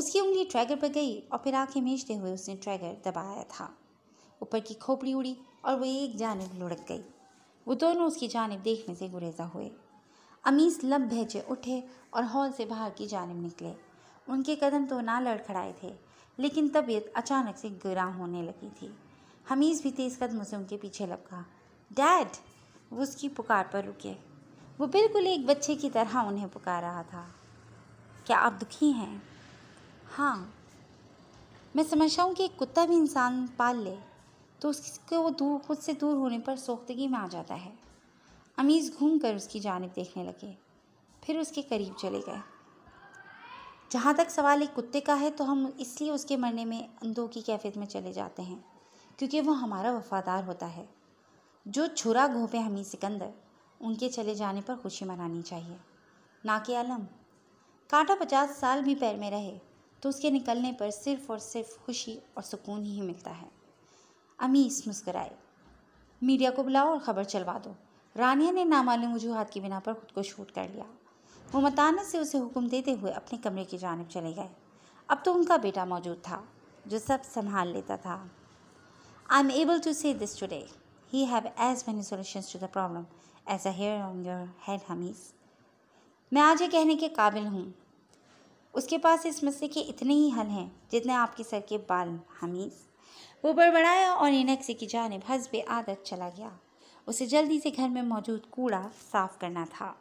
Speaker 1: उसकी उंगली ट्रैगर पर गई और फिर आंखें मीचते हुए उसने ट्रैगर दबाया था ऊपर की खोपड़ी उड़ी और वो एक जानब लुढ़क गई वो दोनों उसकी जानब देखने से गुरेजा हुए अमीस लब भेजे उठे और हॉल से बाहर की जानब निकले उनके कदम तो ना लड़खड़ाए थे लेकिन तबीयत अचानक से गिरा होने लगी थी हमीस भी तेज़ कदम से उनके पीछे लपका डैड वो उसकी पुकार पर रुके वो बिल्कुल एक बच्चे की तरह उन्हें पुकार रहा था क्या आप दुखी हैं हाँ मैं समझता हूँ कि एक कुत्ता भी इंसान पाल ले तो उसके वो दूर खुद से दूर होने पर सोख्तगी में आ जाता है अमीज़ घूम कर उसकी जानब देखने लगे फिर उसके करीब चले गए जहाँ तक सवाल एक कुत्ते का है तो हम इसलिए उसके मरने में अंधो की कैफियत में चले जाते हैं क्योंकि वो हमारा वफादार होता है जो छुरा घोपे हमी सिकंदर उनके चले जाने पर खुशी मनानी चाहिए ना कि आलम कांटा पचास साल भी पैर में रहे तो उसके निकलने पर सिर्फ और सिर्फ खुशी और सुकून ही मिलता है अमीस मुस्कराए मीडिया को बुलाओ और ख़बर चलवा दो रानिया ने नामालूम वजूहत की बिना पर खुद को शूट कर लिया वो मतानत से उसे हुक्म देते हुए अपने कमरे की जानब चले गए अब तो उनका बेटा मौजूद था जो सब संभाल लेता था I am able to say this today he have as many solution to the problem as a hair on your head Hamiz मैं आज ये कहने के काबिल हूँ उसके पास इस मसले के इतने ही हल हैं जितने आपके सर के बाल हमीज़ वो बड़बड़ाया और इनक्से की जानब हसब आदत चला गया उसे जल्दी से घर में मौजूद कूड़ा साफ करना था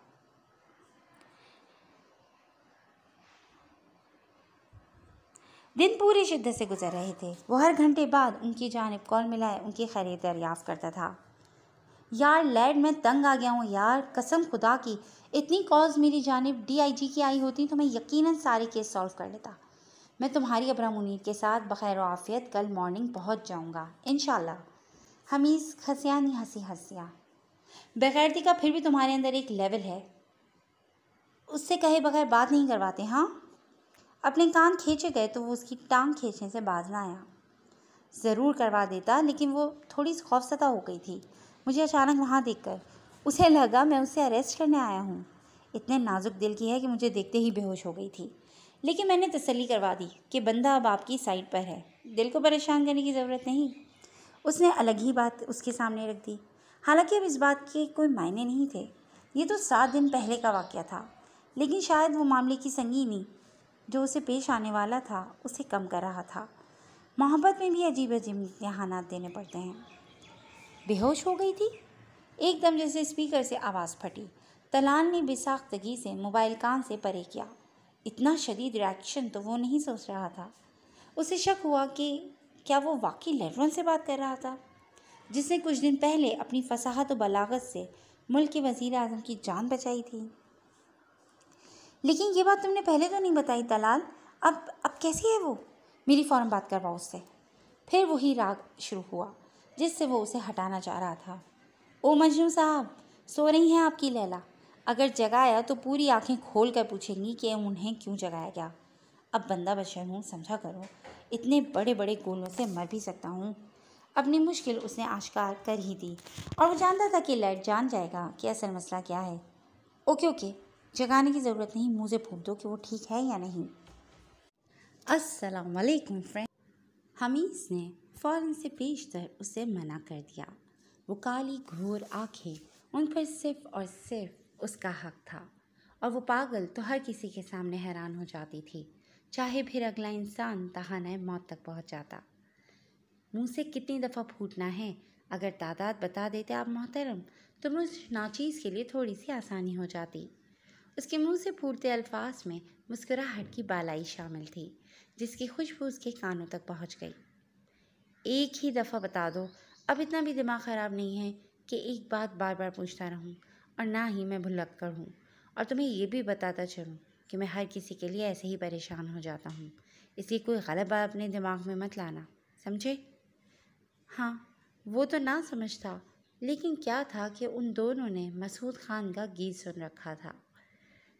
Speaker 1: दिन पूरी शिद्दत से गुजर रहे थे वो हर घंटे बाद उनकी जानब कॉल मिलाए उनकी खैरियत दरियाफ़ करता था यार लैड मैं तंग आ गया हूँ यार कसम खुदा की इतनी कॉल्स मेरी जानब डीआईजी की आई होती तो मैं यकीनन सारे केस सॉल्व कर लेता मैं तुम्हारी अबरा मुनीर के साथ बखैर आफियत कल मॉर्निंग पहुँच जाऊँगा इन हमीस नहीं हंसी हंसिया बगैरती का फिर भी तुम्हारे अंदर एक लेवल है उससे कहे बगैर बात नहीं करवाते हाँ अपने कान खींचे गए तो वो उसकी टांग खींचने से बाज ना आया ज़रूर करवा देता लेकिन वो थोड़ी खौफसदा हो गई थी मुझे अचानक वहाँ देखकर उसे लगा मैं उसे अरेस्ट करने आया हूँ इतने नाजुक दिल की है कि मुझे देखते ही बेहोश हो गई थी लेकिन मैंने तसली करवा दी कि बंदा अब आपकी साइड पर है दिल को परेशान करने की ज़रूरत नहीं उसने अलग ही बात उसके सामने रख दी हालांकि अब इस बात के कोई मायने नहीं थे ये तो सात दिन पहले का वाक़ था लेकिन शायद वो मामले की संगीनी जो उसे पेश आने वाला था उसे कम कर रहा था मोहब्बत में भी अजीब अजीब इम्तहाना देने पड़ते हैं बेहोश हो गई थी एकदम जैसे स्पीकर से आवाज़ फटी तलाल ने बेसाख्तगी से मोबाइल कान से परे किया इतना शदीद रिएक्शन तो वो नहीं सोच रहा था उसे शक हुआ कि क्या वो वाकई लेवरन से बात कर रहा था जिसने कुछ दिन पहले अपनी फसाहत और बलागत से मुल्क के वजीर अजम की जान बचाई थी लेकिन ये बात तुमने पहले तो नहीं बताई तलाल अब अब कैसी है वो मेरी फ़ौर बात करवाओ उससे फिर वही राग शुरू हुआ जिससे वो उसे हटाना चाह रहा था ओ मजनू साहब सो रही हैं आपकी लैला अगर जगाया तो पूरी आंखें खोल कर पूछेंगी कि उन्हें क्यों जगाया गया अब बंदा बशर हूँ समझा करो इतने बड़े बड़े गोलों से मर भी सकता हूँ अपनी मुश्किल उसने आश्कार कर ही दी और वो जानता था कि लाइट जान जाएगा कि असल मसला क्या है ओके ओके जगाने की ज़रूरत नहीं मुझे फूक दो कि वो ठीक है या नहीं असलकुम फ्रेंड हमीस ने फ़ौर से पेश कर उसे मना कर दिया वो काली घोर आँखें उन पर सिर्फ और सिर्फ उसका हक था और वो पागल तो हर किसी के सामने हैरान हो जाती थी चाहे फिर अगला इंसान तहान मौत तक पहुंच जाता मुंह से कितनी दफ़ा फूटना है अगर तादाद बता देते आप मोहतरम तो मुझ नाचीज़ के लिए थोड़ी सी आसानी हो जाती उसके मुंह से फूटते अल्फाज में मुस्कुराहट की बालाई शामिल थी जिसकी खुशबू उसके कानों तक पहुंच गई एक ही दफ़ा बता दो अब इतना भी दिमाग ख़राब नहीं है कि एक बात बार बार पूछता रहूँ और ना ही मैं भुलक कर हूँ और तुम्हें यह भी बताता चलूँ कि मैं हर किसी के लिए ऐसे ही परेशान हो जाता हूँ इसलिए कोई गलत बात अपने दिमाग में मत लाना समझे हाँ वो तो ना समझता लेकिन क्या था कि उन दोनों ने मसूद खान का गीत सुन रखा था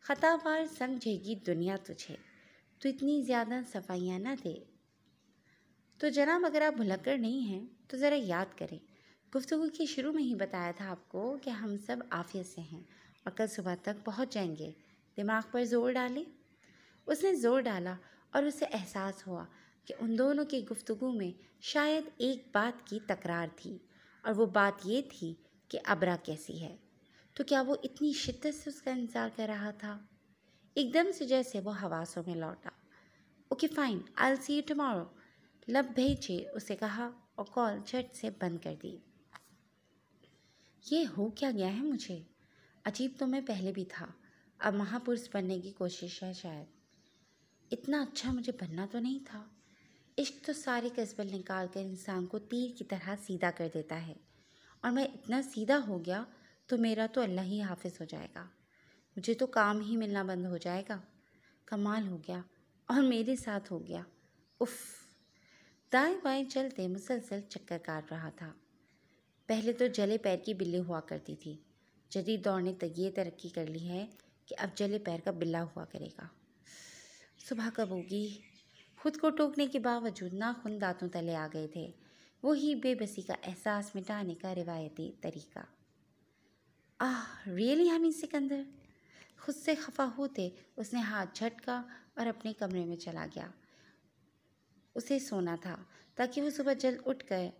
Speaker 1: ख़ताबार समझेगी दुनिया तुझे तो इतनी ज़्यादा सफाइयाँ ना दे तो जनाब अगर आप भुलक्कड़ नहीं हैं तो ज़रा याद करें गुफ्तु के शुरू में ही बताया था आपको कि हम सब आफियत से हैं और कल सुबह तक पहुँच जाएंगे दिमाग पर जोर डालें उसने ज़ोर डाला और उसे एहसास हुआ कि उन दोनों की गुफ्तु में शायद एक बात की तकरार थी और वो बात ये थी कि अबरा कैसी है तो क्या वो इतनी शिद्दत से उसका इंतज़ार कर रहा था एकदम से जैसे वो हवासों में लौटा okay fine I see you tomorrow लब भेजिए उसे कहा और कॉल झट से बंद कर दी ये हो क्या गया है मुझे अजीब तो मैं पहले भी था अब महापुरुष बनने की कोशिश है शायद इतना अच्छा मुझे बनना तो नहीं था इश्क तो सारे कसबल निकाल कर इंसान को तीर की तरह सीधा कर देता है और मैं इतना सीधा हो गया तो मेरा तो अल्लाह ही हाफिज़ हो जाएगा मुझे तो काम ही मिलना बंद हो जाएगा कमाल हो गया और मेरे साथ हो गया उफ़ दाएं बाएं चलते मुसलसल चक्कर काट रहा था पहले तो जले पैर की बिल्ली हुआ करती थी जदी दौड़ ने तक ये तरक्की कर ली है कि अब जले पैर का बिल्ला हुआ करेगा सुबह कब होगी खुद को टोकने के बावजूद नाखून दांतों तले आ गए थे वही बेबसी का एहसास मिटाने का रिवायती तरीका आह रियली हमी सिकंदर खुद से खफा होते उसने हाथ झटका और अपने कमरे में चला गया उसे सोना था ताकि वो सुबह जल्द उठ कर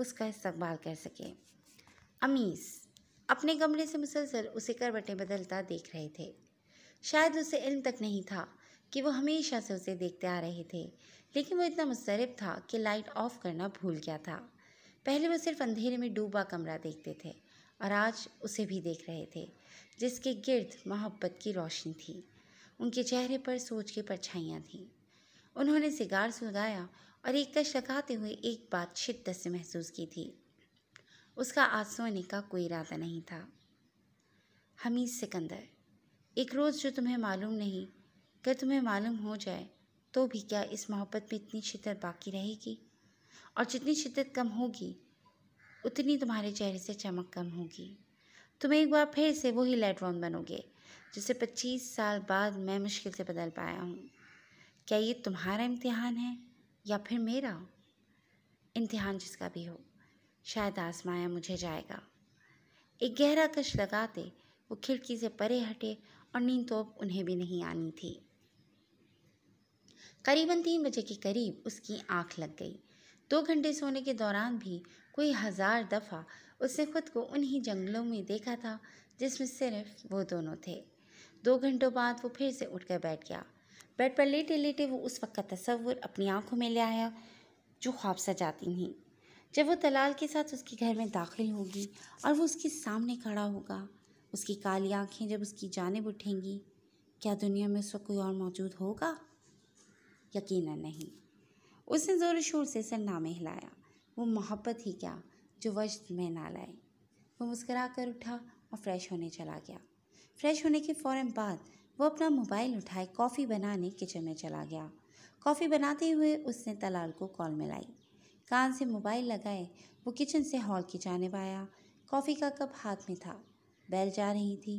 Speaker 1: उसका इस्तकबाल कर सके अमीस अपने कमरे से मुसलसल उसे करवटें बदलता देख रहे थे शायद उसे इल्म तक नहीं था कि वो हमेशा से उसे देखते आ रहे थे लेकिन वो इतना मुस्तरब था कि लाइट ऑफ करना भूल गया था पहले वो सिर्फ अंधेरे में डूबा कमरा देखते थे और आज उसे भी देख रहे थे जिसके गिर्द मोहब्बत की रोशनी थी उनके चेहरे पर सोच की परछाइयाँ थीं उन्होंने सिगार सुलगाया और एक कश लगाते हुए एक बात शिद्दत से महसूस की थी उसका आज सोने का कोई इरादा नहीं था हमीद सिकंदर एक रोज़ जो तुम्हें मालूम नहीं अगर तुम्हें मालूम हो जाए तो भी क्या इस मोहब्बत में इतनी शिद्दत बाकी रहेगी और जितनी शिद्दत कम होगी उतनी तुम्हारे चेहरे से चमक कम होगी तुम एक बार फिर से वही लेटरॉन बनोगे जिसे पच्चीस साल बाद मैं मुश्किल से बदल पाया हूँ क्या ये तुम्हारा इम्तिहान है या फिर मेरा इम्तिहान जिसका भी हो शायद आजमाया मुझे जाएगा एक गहरा कश लगाते वो खिड़की से परे हटे और नींद तो अब उन्हें भी नहीं आनी थी करीबन तीन बजे के करीब उसकी आंख लग गई दो घंटे सोने के दौरान भी कोई हज़ार दफ़ा उसने खुद को उन्हीं जंगलों में देखा था जिसमें सिर्फ वो दोनों थे दो घंटों बाद वो फिर से उठकर बैठ गया बेड पर लेटे लेटे वो उस वक्त का तस्वुर अपनी आंखों में ले आया जो ख्वाब सजाती थी जब वो दलाल के साथ उसके घर में दाखिल होगी और वो उसके सामने खड़ा होगा उसकी काली आंखें जब उसकी जानब उठेंगी क्या दुनिया में उस वक्त कोई और मौजूद होगा यकीन नहीं उसने ज़ोर शोर से सर नामे हिलाया वो मोहब्बत ही क्या जो वज में ना लाए वो मुस्करा कर उठा और फ्रेश होने चला गया फ्रेश होने के फ़ौर बाद वो अपना मोबाइल उठाए कॉफ़ी बनाने किचन में चला गया कॉफ़ी बनाते हुए उसने तलाल को कॉल मिलाई कान से मोबाइल लगाए वो किचन से हॉल की जानेब आया कॉफ़ी का कप हाथ में था बैल जा रही थी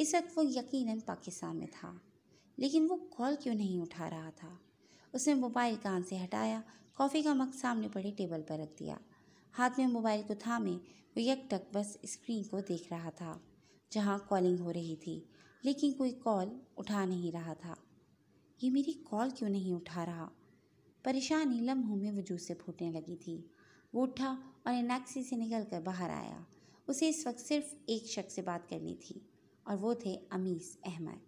Speaker 1: इस वक्त वो यकीनन पाकिस्तान में था लेकिन वो कॉल क्यों नहीं उठा रहा था उसने मोबाइल कान से हटाया कॉफ़ी का मग सामने पड़े टेबल पर रख दिया हाथ में मोबाइल को थामे वो यकटक बस स्क्रीन को देख रहा था जहाँ कॉलिंग हो रही थी लेकिन कोई कॉल उठा नहीं रहा था ये मेरी कॉल क्यों नहीं उठा रहा परेशानी लम्हों में वजूद से फूटने लगी थी वो उठा और एनाक्सी से निकल कर बाहर आया उसे इस वक्त सिर्फ एक शख्स से बात करनी थी और वो थे अमीस अहमद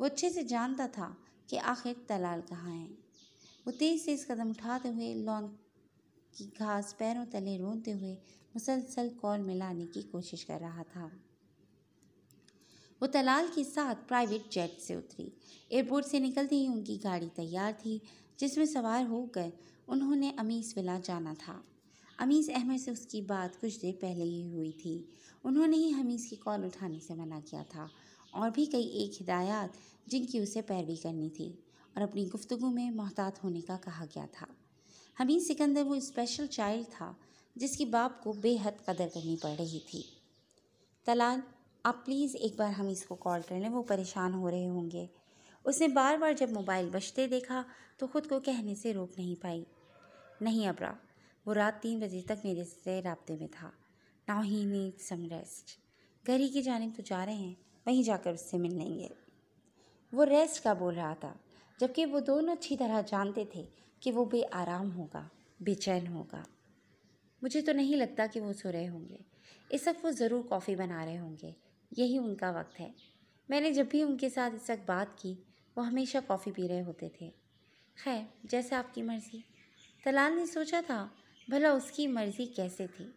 Speaker 1: वो अच्छे से जानता था कि आखिर तलाल कहाँ हैं वो तेज़ से इस कदम उठाते हुए लॉन की घास पैरों तले रोनते हुए मुसलसल कॉल मिलाने की कोशिश कर रहा था वो तलाल के साथ प्राइवेट जेट से उतरी एयरपोर्ट से निकलते ही उनकी गाड़ी तैयार थी जिसमें सवार होकर उन्होंने अमीस विला जाना था अमीस अहमद से उसकी बात कुछ देर पहले ही हुई थी उन्होंने ही हमीस की कॉल उठाने से मना किया था और भी कई एक हिदायत जिनकी उसे पैरवी करनी थी और अपनी गुफ्तु में मोहतात होने का कहा गया था हमीद सिकंदर वो स्पेशल चाइल्ड था जिसकी बाप को बेहद कदर करनी पड़ रही थी तलाल आप प्लीज़ एक बार हम इसको कॉल कर लें वो परेशान हो रहे होंगे उसने बार बार जब मोबाइल बजते देखा तो ख़ुद को कहने से रोक नहीं पाई नहीं अबरा वो रात तीन बजे तक मेरे से रबते में था now he need some rest घर ही की जानब तो जा रहे हैं वहीं जाकर उससे मिल लेंगे वो रेस्ट का बोल रहा था जबकि वो दोनों अच्छी तरह जानते थे कि वो बे आराम होगा बेचैन होगा मुझे तो नहीं लगता कि वो सो रहे होंगे इस वक्त वो ज़रूर कॉफ़ी बना रहे होंगे यही उनका वक्त है मैंने जब भी उनके साथ इस वक्त बात की वो हमेशा कॉफ़ी पी रहे होते थे खैर जैसे आपकी मर्ज़ी तलाल ने सोचा था भला उसकी मर्ज़ी कैसे थी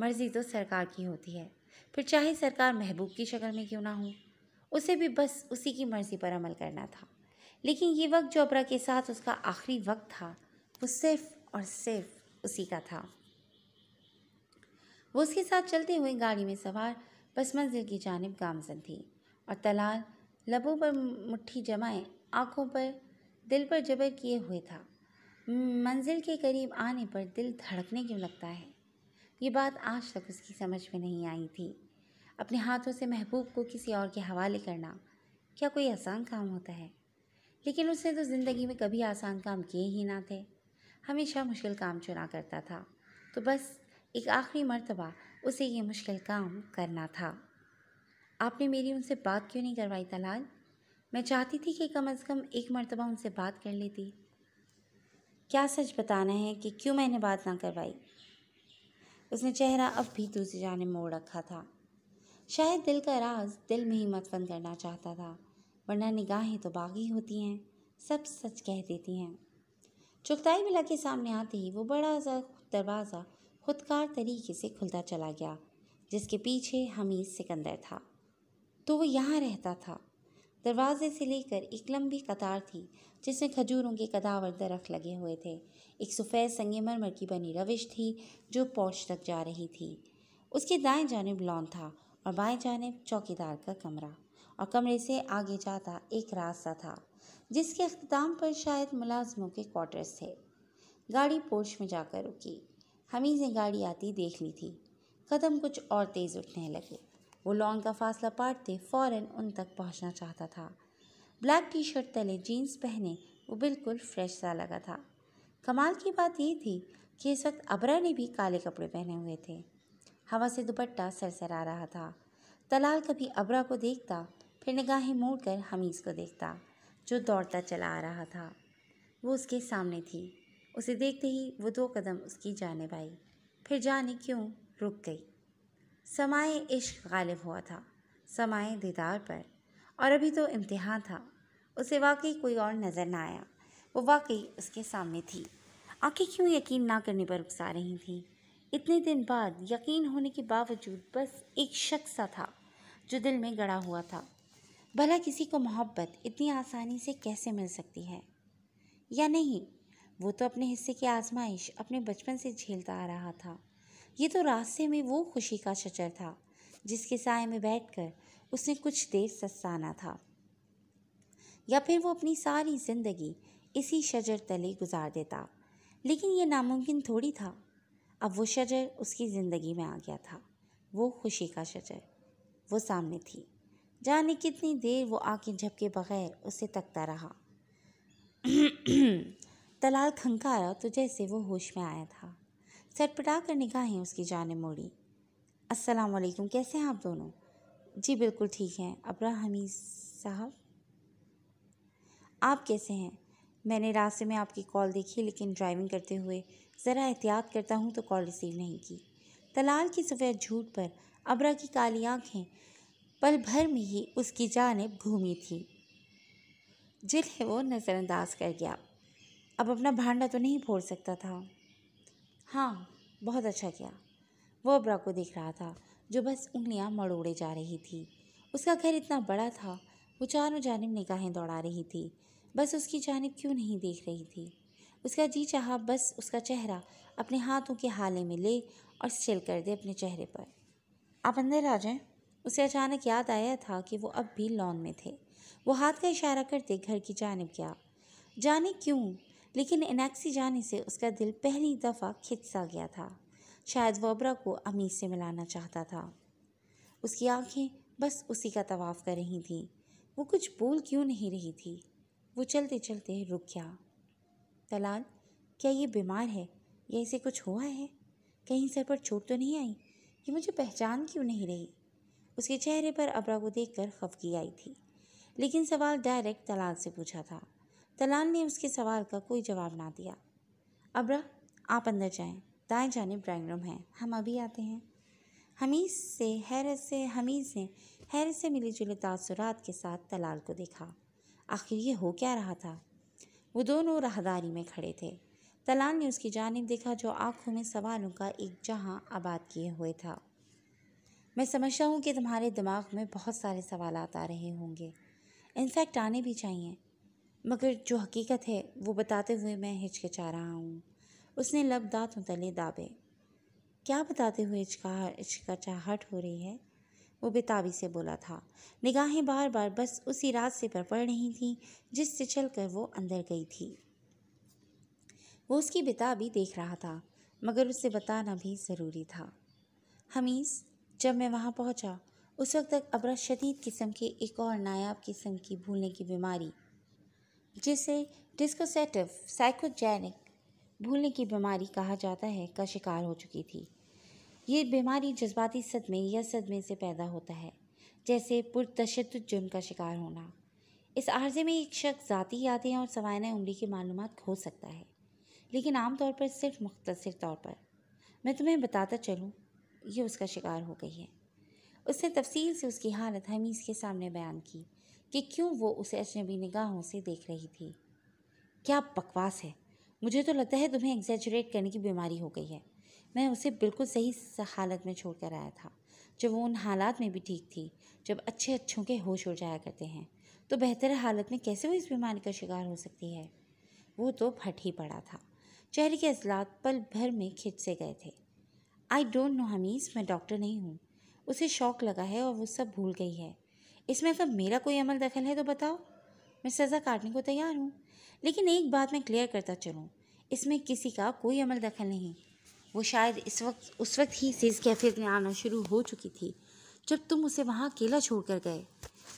Speaker 1: मर्ज़ी तो सरकार की होती है फिर चाहे सरकार महबूब की शक्ल में क्यों ना हो उसे भी बस उसी की मर्ज़ी पर अमल करना था लेकिन ये वक्त जो अबरा के साथ उसका आखिरी वक्त था वो सिर्फ और सिर्फ उसी का था वो उसके साथ चलते हुए गाड़ी में सवार पस मंजिल की जानब गामजन थी और तलाल लबों पर मुट्ठी जमाए आँखों पर दिल पर जबर किए हुए था मंजिल के करीब आने पर दिल धड़कने क्यों लगता है ये बात आज तक उसकी समझ में नहीं आई थी अपने हाथों से महबूब को किसी और के हवाले करना क्या कोई आसान काम होता है लेकिन उसने तो ज़िंदगी में कभी आसान काम किए ही ना थे हमेशा मुश्किल काम चुना करता था तो बस एक आखिरी मर्तबा उसे ये मुश्किल काम करना था आपने मेरी उनसे बात क्यों नहीं करवाई तलाल मैं चाहती थी कि कम अज़ कम एक मरतबा उनसे बात कर लेती क्या सच बताना है कि क्यों मैंने बात ना करवाई उसने चेहरा अब भी दूसरी जाने मोड़ रखा था शायद दिल का राज दिल में ही मतफन करना चाहता था वरना निगाहें तो बागी होती हैं सब सच कह देती हैं चुगताई मिला के सामने आते ही वो बड़ा सा दरवाज़ा खुदकार तरीके से खुलता चला गया जिसके पीछे हमीद सिकंदर था तो वो यहाँ रहता था दरवाजे से लेकर एक लंबी कतार थी जिसमें खजूरों के कदावर दरख्त लगे हुए थे एक सफ़ेद संगमरमर की बनी रविश थी जो पौष तक जा रही थी उसके दाएं जानब लॉन था और बाएं जानब चौकीदार का कमरा और कमरे से आगे जाता एक रास्ता था जिसके अख्ताम पर शायद मुलाजमों के क्वार्टर्स थे गाड़ी पोर्च में जाकर रुकी हमीज़ ने गाड़ी आती देख ली थी कदम कुछ और तेज़ उठने लगे वो लॉन्ग का फासला पाटते फ़ौर उन तक पहुँचना चाहता था ब्लैक टी शर्ट तले जीन्स पहने वो बिल्कुल फ्रेश सा लगा था कमाल की बात ये थी कि इस वक्त अबरा ने भी काले कपड़े पहने हुए थे हवा से दुपट्टा सरसरा रहा था तलाल कभी अबरा को देखता फिर निगाहें मोड़ कर हमीज़ को देखता जो दौड़ता चला आ रहा था वो उसके सामने थी उसे देखते ही वो दो कदम उसकी जानब आई फिर जाने क्यों रुक गई समाए इश्क गालिब हुआ था समाए दीदार पर और अभी तो इम्तहान था उसे वाकई कोई और नज़र ना आया वो वाकई उसके सामने थी आंखें क्यों यकीन ना करने पर उकसा रही थी इतने दिन बाद यकीन होने के बावजूद बस एक शख्स सा था जो दिल में गड़ा हुआ था भला किसी को मोहब्बत इतनी आसानी से कैसे मिल सकती है या नहीं वो तो अपने हिस्से की आजमाइश अपने बचपन से झेलता आ रहा था ये तो रास्ते में वो खुशी का शचर था जिसके साय में बैठकर उसने कुछ देर सस्ताना था या फिर वो अपनी सारी ज़िंदगी इसी शजर तले गुजार देता लेकिन ये नामुमकिन थोड़ी था अब वो शजर उसकी ज़िंदगी में आ गया था वो खुशी का शजर वो सामने थी जाने कितनी देर वो आके झपके बगैर उसे तकता रहा (clears throat) (clears throat) दलाल आया तो जैसे वो होश में आया था सटपटा कर निगाहें उसकी जाने मोड़ी अस्सलाम वालेकुम कैसे हैं आप दोनों जी बिल्कुल ठीक हैं अब्रा हमीद साहब आप कैसे हैं मैंने रास्ते में आपकी कॉल देखी लेकिन ड्राइविंग करते हुए ज़रा एहतियात करता हूँ तो कॉल रिसीव नहीं की तलाल की सफ़ेद झूठ पर अब्रा की काली आँखें पल भर में ही उसकी जानब घूमी थी जिन्हें वो नज़रअंदाज कर गया अब अपना भांडा तो नहीं फोड़ सकता था हाँ बहुत अच्छा किया वो अब्रा को देख रहा था जो बस उंगलियाँ मड़ोड़े जा रही थी उसका घर इतना बड़ा था वो चारों जानब निगाहें दौड़ा रही थी बस उसकी जानब क्यों नहीं देख रही थी उसका जी चाह बस उसका चेहरा अपने हाथों के हाले में ले और स्टिल कर दे अपने चेहरे पर आप अंदर आ जाएं उसे अचानक याद आया था कि वो अब भी लॉन में थे वो हाथ का इशारा करते घर की जानब गया जाने क्यों लेकिन इनैक्सी जाने से उसका दिल पहली दफ़ा खिंचा गया था शायद वबरा को अमीर से मिलाना चाहता था उसकी आंखें बस उसी का तवाफ़ कर रही थीं वो कुछ बोल क्यों नहीं रही थी वो चलते चलते रुक गया तलाल क्या ये बीमार है या इसे कुछ हुआ है कहीं सर पर चोट तो नहीं आई ये मुझे पहचान क्यों नहीं रही उसके चेहरे पर अबरा को देखकर खफकी आई थी लेकिन सवाल डायरेक्ट तलाल से पूछा था तलाल ने उसके सवाल का कोई जवाब ना दिया अब्रा आप अंदर जाएं दाएं जाने ड्राइंग रूम है हम अभी आते हैं हमीद से हैरत से हमीद ने हैरत से मिले जुले तासुरात के साथ तलाल को देखा आखिर ये हो क्या रहा था वो दोनों राहदारी में खड़े थे तलाल ने उसकी जानब देखा जो आंखों में सवालों का एक जहां आबाद किए हुए था मैं समझता हूँ कि तुम्हारे दिमाग में बहुत सारे सवाल आ रहे होंगे इनफैक्ट आने भी चाहिए मगर जो हकीकत है वो बताते हुए मैं हिचकिचा रहा हूँ उसने लब दांतों तले दाबे क्या बताते हुए हिचका हिचकचाहट हो रही है वो बेताबी से बोला था निगाहें बार बार बस उसी रात से पर पड़ रही थीं जिससे चलकर वो अंदर गई थी वो उसकी बेताबी देख रहा था मगर उसे बताना भी ज़रूरी था हमीस जब मैं वहाँ पहुँचा उस वक्त तक अबरा शदीद किस्म के एक और नायाब किस्म की भूलने की बीमारी जिसे डिस्कोसेटिव साइकोजेनिक भूलने की बीमारी कहा जाता है का शिकार हो चुकी थी ये बीमारी जज्बाती सदमे या सदमे से पैदा होता है जैसे पुरतशद जुर्म का शिकार होना इस आर्जे में एक शख्स ज़ाती यादें और सवायन उम्री की मालूम खो सकता है लेकिन आम तौर पर सिर्फ मुख्तर तौर पर मैं तुम्हें बताता चलूँ ये उसका शिकार हो गई है उसने तफसील से उसकी हालत हमीस के सामने बयान की कि क्यों वो उसे अजनबी निगाहों से देख रही थी क्या बकवास है मुझे तो लगता है तुम्हें एग्जेजरेट करने की बीमारी हो गई है मैं उसे बिल्कुल सही हालत में छोड़ कर आया था जब वो उन हालात में भी ठीक थी जब अच्छे अच्छों के होश उड़ जाया करते हैं तो बेहतर हालत में कैसे वो इस बीमारी का शिकार हो सकती है वो तो फट ही पड़ा था चेहरे के असलात पल भर में खिंच से गए थे आई डोंट नो हमीस मैं डॉक्टर नहीं हूँ उसे शौक लगा है और वो सब भूल गई है इसमें अगर मेरा कोई अमल दखल है तो बताओ मैं सज़ा काटने को तैयार हूँ लेकिन एक बात मैं क्लियर करता चलूँ इसमें किसी का कोई अमल दखल नहीं वो शायद इस वक्त उस वक्त ही सेज कैफियत में आना शुरू हो चुकी थी जब तुम उसे वहाँ अकेला छोड़ कर गए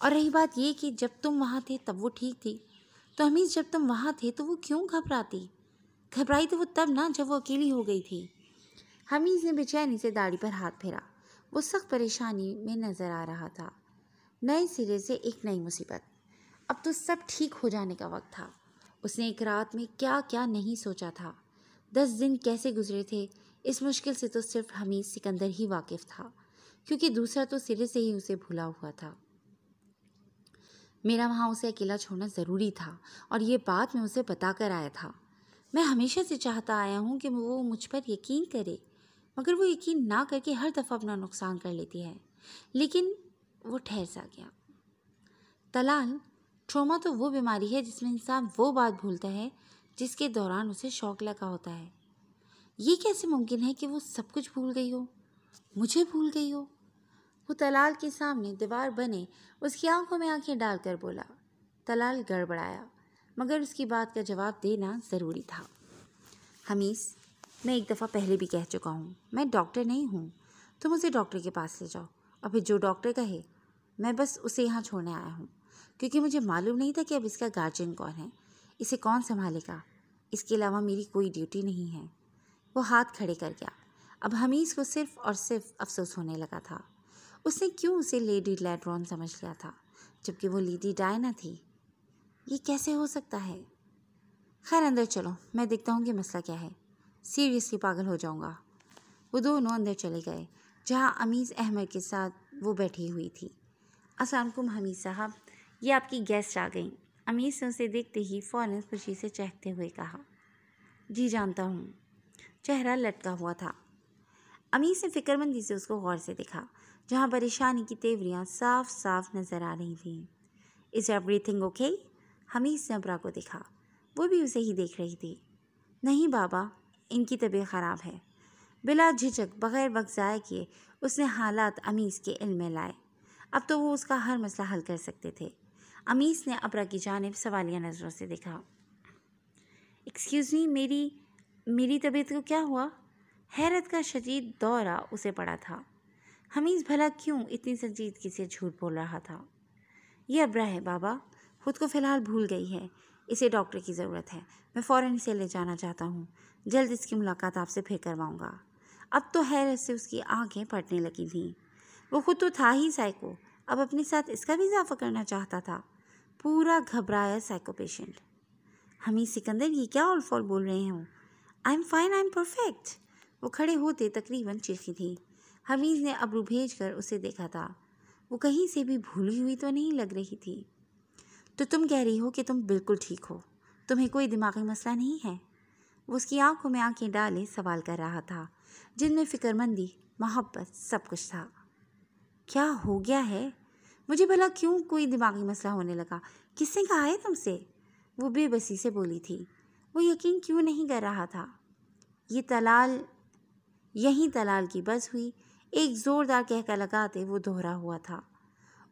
Speaker 1: और रही बात ये कि जब तुम वहाँ थे तब वो ठीक थी तो हमीज़ जब तुम वहाँ थे तो वो क्यों घबराती घबराई तो वो तब ना जब वो अकेली हो गई थी हमीज़ ने बेचैनी से दाढ़ी पर हाथ फेरा वो सख्त परेशानी में नज़र आ रहा था नए सिरे से एक नई मुसीबत अब तो सब ठीक हो जाने का वक्त था उसने एक रात में क्या क्या नहीं सोचा था दस दिन कैसे गुजरे थे इस मुश्किल से तो सिर्फ हमीद सिकंदर ही वाकिफ था क्योंकि दूसरा तो सिरे से ही उसे भुला हुआ था मेरा वहाँ उसे अकेला छोड़ना ज़रूरी था और ये बात मैं उसे बता कर आया था मैं हमेशा से चाहता आया हूँ कि वो मुझ पर यकीन करे मगर वो यकीन ना करके हर दफ़ा अपना नुकसान कर लेती है लेकिन वो ठहर सा गया तलाल ट्रोमा तो वो बीमारी है जिसमें इंसान वो बात भूलता है जिसके दौरान उसे शौक लगा होता है ये कैसे मुमकिन है कि वो सब कुछ भूल गई हो मुझे भूल गई हो वो तलाल के सामने दीवार बने उसकी आंखों में आंखें डालकर बोला तलाल गड़बड़ाया मगर उसकी बात का जवाब देना ज़रूरी था हमीस मैं एक दफ़ा पहले भी कह चुका हूँ मैं डॉक्टर नहीं हूँ तो उसे डॉक्टर के पास ले जाओ और फिर जो डॉक्टर कहे मैं बस उसे यहाँ छोड़ने आया हूँ क्योंकि मुझे मालूम नहीं था कि अब इसका गार्जियन कौन है इसे कौन संभालेगा इसके अलावा मेरी कोई ड्यूटी नहीं है वो हाथ खड़े कर गया अब हमीज़ को सिर्फ और सिर्फ अफसोस होने लगा था उसने क्यों उसे लेडी लेड्रॉन समझ लिया था जबकि वो लेडी डायना थी ये कैसे हो सकता है खैर अंदर चलो मैं देखता हूँ कि मसला क्या है सीरियसली पागल हो जाऊँगा वो दोनों अंदर चले गए जहाँ अमीज़ अहमद के साथ वो बैठी हुई थी असलकुम हमीद साहब ये आपकी गेस्ट आ गई अमीर ने उसे देखते ही फ़ौरन खुशी से चहकते हुए कहा जी जानता हूँ चेहरा लटका हुआ था अमीर ने फ़िक्रमंदी से उसको गौर से देखा जहाँ परेशानी की तेवरियाँ साफ साफ नज़र आ रही थी इस एवरीथिंग ओके हमीद ने अबरा को देखा वो भी उसे ही देख रही थी नहीं बाबा इनकी तबीयत ख़राब है बिला झिझक बग़ैर वक्त ज़ाय किए उसने हालात अमीज़ के इल में लाए अब तो वो उसका हर मसला हल कर सकते थे अमीस ने अबरा की जानब सवालिया नज़रों से देखा एक्सक्यूज़ मी मेरी मेरी तबीयत को क्या हुआ हैरत का शदीद दौरा उसे पड़ा था हमीस भला क्यों इतनी संजीदगी से झूठ बोल रहा था ये अबरा है बाबा खुद को फ़िलहाल भूल गई है इसे डॉक्टर की ज़रूरत है मैं फ़ौर इसे ले जाना चाहता हूँ जल्द इसकी मुलाकात आपसे फिर करवाऊँगा अब तो हैरत से उसकी आँखें फटने लगी थीं वो खुद तो था ही साइको अब अपने साथ इसका भी इजाफा करना चाहता था पूरा घबराया साइको पेशेंट हमी सिकंदर ये क्या ऑल फॉल बोल रहे हो I am fine I am perfect वो खड़े होते तकरीबन चिरखी थी हमीज़ ने अबरू भेज कर उसे देखा था वो कहीं से भी भूली हुई तो नहीं लग रही थी तो तुम कह रही हो कि तुम बिल्कुल ठीक हो तुम्हें कोई दिमागी मसला नहीं है वो उसकी आंखों में आंखें डाले सवाल कर रहा था जिनमें फ़िक्रमंदी मोहब्बत सब कुछ था क्या हो गया है मुझे भला क्यों कोई दिमागी मसला होने लगा किसने कहा है तुमसे वो बेबसी से बोली थी वो यकीन क्यों नहीं कर रहा था ये तलाल यहीं तलाल की बस हुई एक ज़ोरदार कहकर लगाते वो दोहरा हुआ था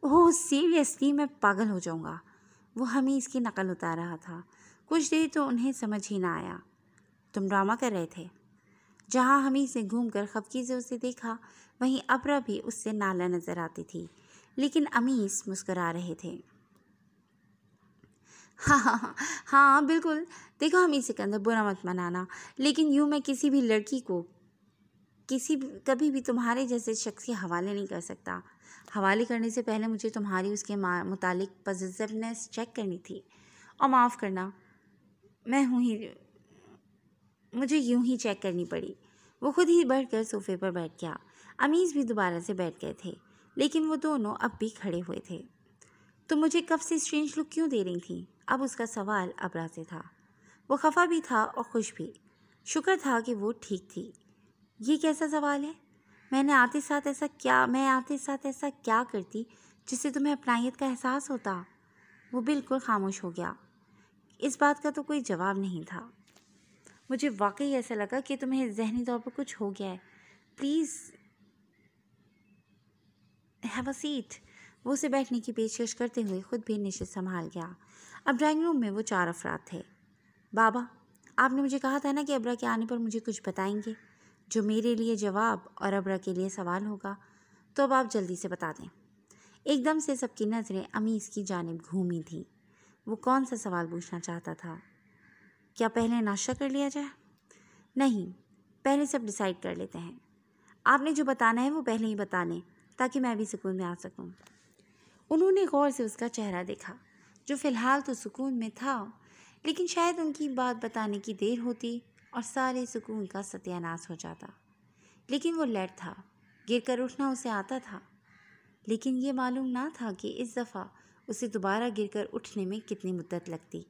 Speaker 1: ओह सीरियसली मैं पागल हो जाऊँगा वो हमें इसकी नकल उतार रहा था कुछ देर तो उन्हें समझ ही ना आया तुम ड्रामा कर रहे थे जहाँ हमी से घूम कर खपकी से उसे देखा वहीं अबरा भी उससे नाला नज़र आती थी लेकिन अमीस मुस्करा रहे थे हाँ हाँ हाँ बिल्कुल देखो हम इसे कंधे बुरा मत मनाना लेकिन यूँ मैं किसी भी लड़की को किसी कभी भी तुम्हारे जैसे शख्स के हवाले नहीं कर सकता हवाले करने से पहले मुझे तुम्हारी उसके मुतालिक पॉजिटिवनेस चेक करनी थी और माफ़ करना मैं हूँ ही मुझे यूँ ही चेक करनी पड़ी वो खुद ही बढ़कर सोफे पर बैठ गया अमीज़ भी दोबारा से बैठ गए थे लेकिन वो दोनों अब भी खड़े हुए थे तो मुझे कब से स्ट्रेंज लुक क्यों दे रही थी अब उसका सवाल अबरा से था वो खफा भी था और खुश भी शुक्र था कि वो ठीक थी ये कैसा सवाल है मैंने आते साथ ऐसा क्या मैं आते साथ ऐसा क्या करती जिससे तुम्हें अपनाइत का एहसास होता वो बिल्कुल खामोश हो गया इस बात का तो कोई जवाब नहीं था मुझे वाकई ऐसा लगा कि तुम्हें जहनी तौर पर कुछ हो गया है प्लीज़ हैव अ सीट वो उसे बैठने की पेशकश करते हुए खुद भी निश्चित संभाल गया अब ड्राइंग रूम में वो चार अफराद थे बाबा आपने मुझे कहा था ना कि अबरा के आने पर मुझे कुछ बताएंगे जो मेरे लिए जवाब और अबरा के लिए सवाल होगा तो अब आप जल्दी से बता दें एकदम से सबकी नज़रें अमीज़ की जानब घूमी थी वो कौन सा सवाल पूछना चाहता था क्या पहले नाश्ता कर लिया जाए नहीं पहले सब डिसाइड कर लेते हैं आपने जो बताना है वो पहले ही बता लें ताकि मैं भी सुकून में आ सकूं। उन्होंने गौर से उसका चेहरा देखा जो फ़िलहाल तो सुकून में था लेकिन शायद उनकी बात बताने की देर होती और सारे सुकून का सत्यानाश हो जाता लेकिन वो लेट था गिर कर उठना उसे आता था लेकिन ये मालूम ना था कि इस दफ़ा उसे दोबारा गिर कर उठने में कितनी मुद्दत लगती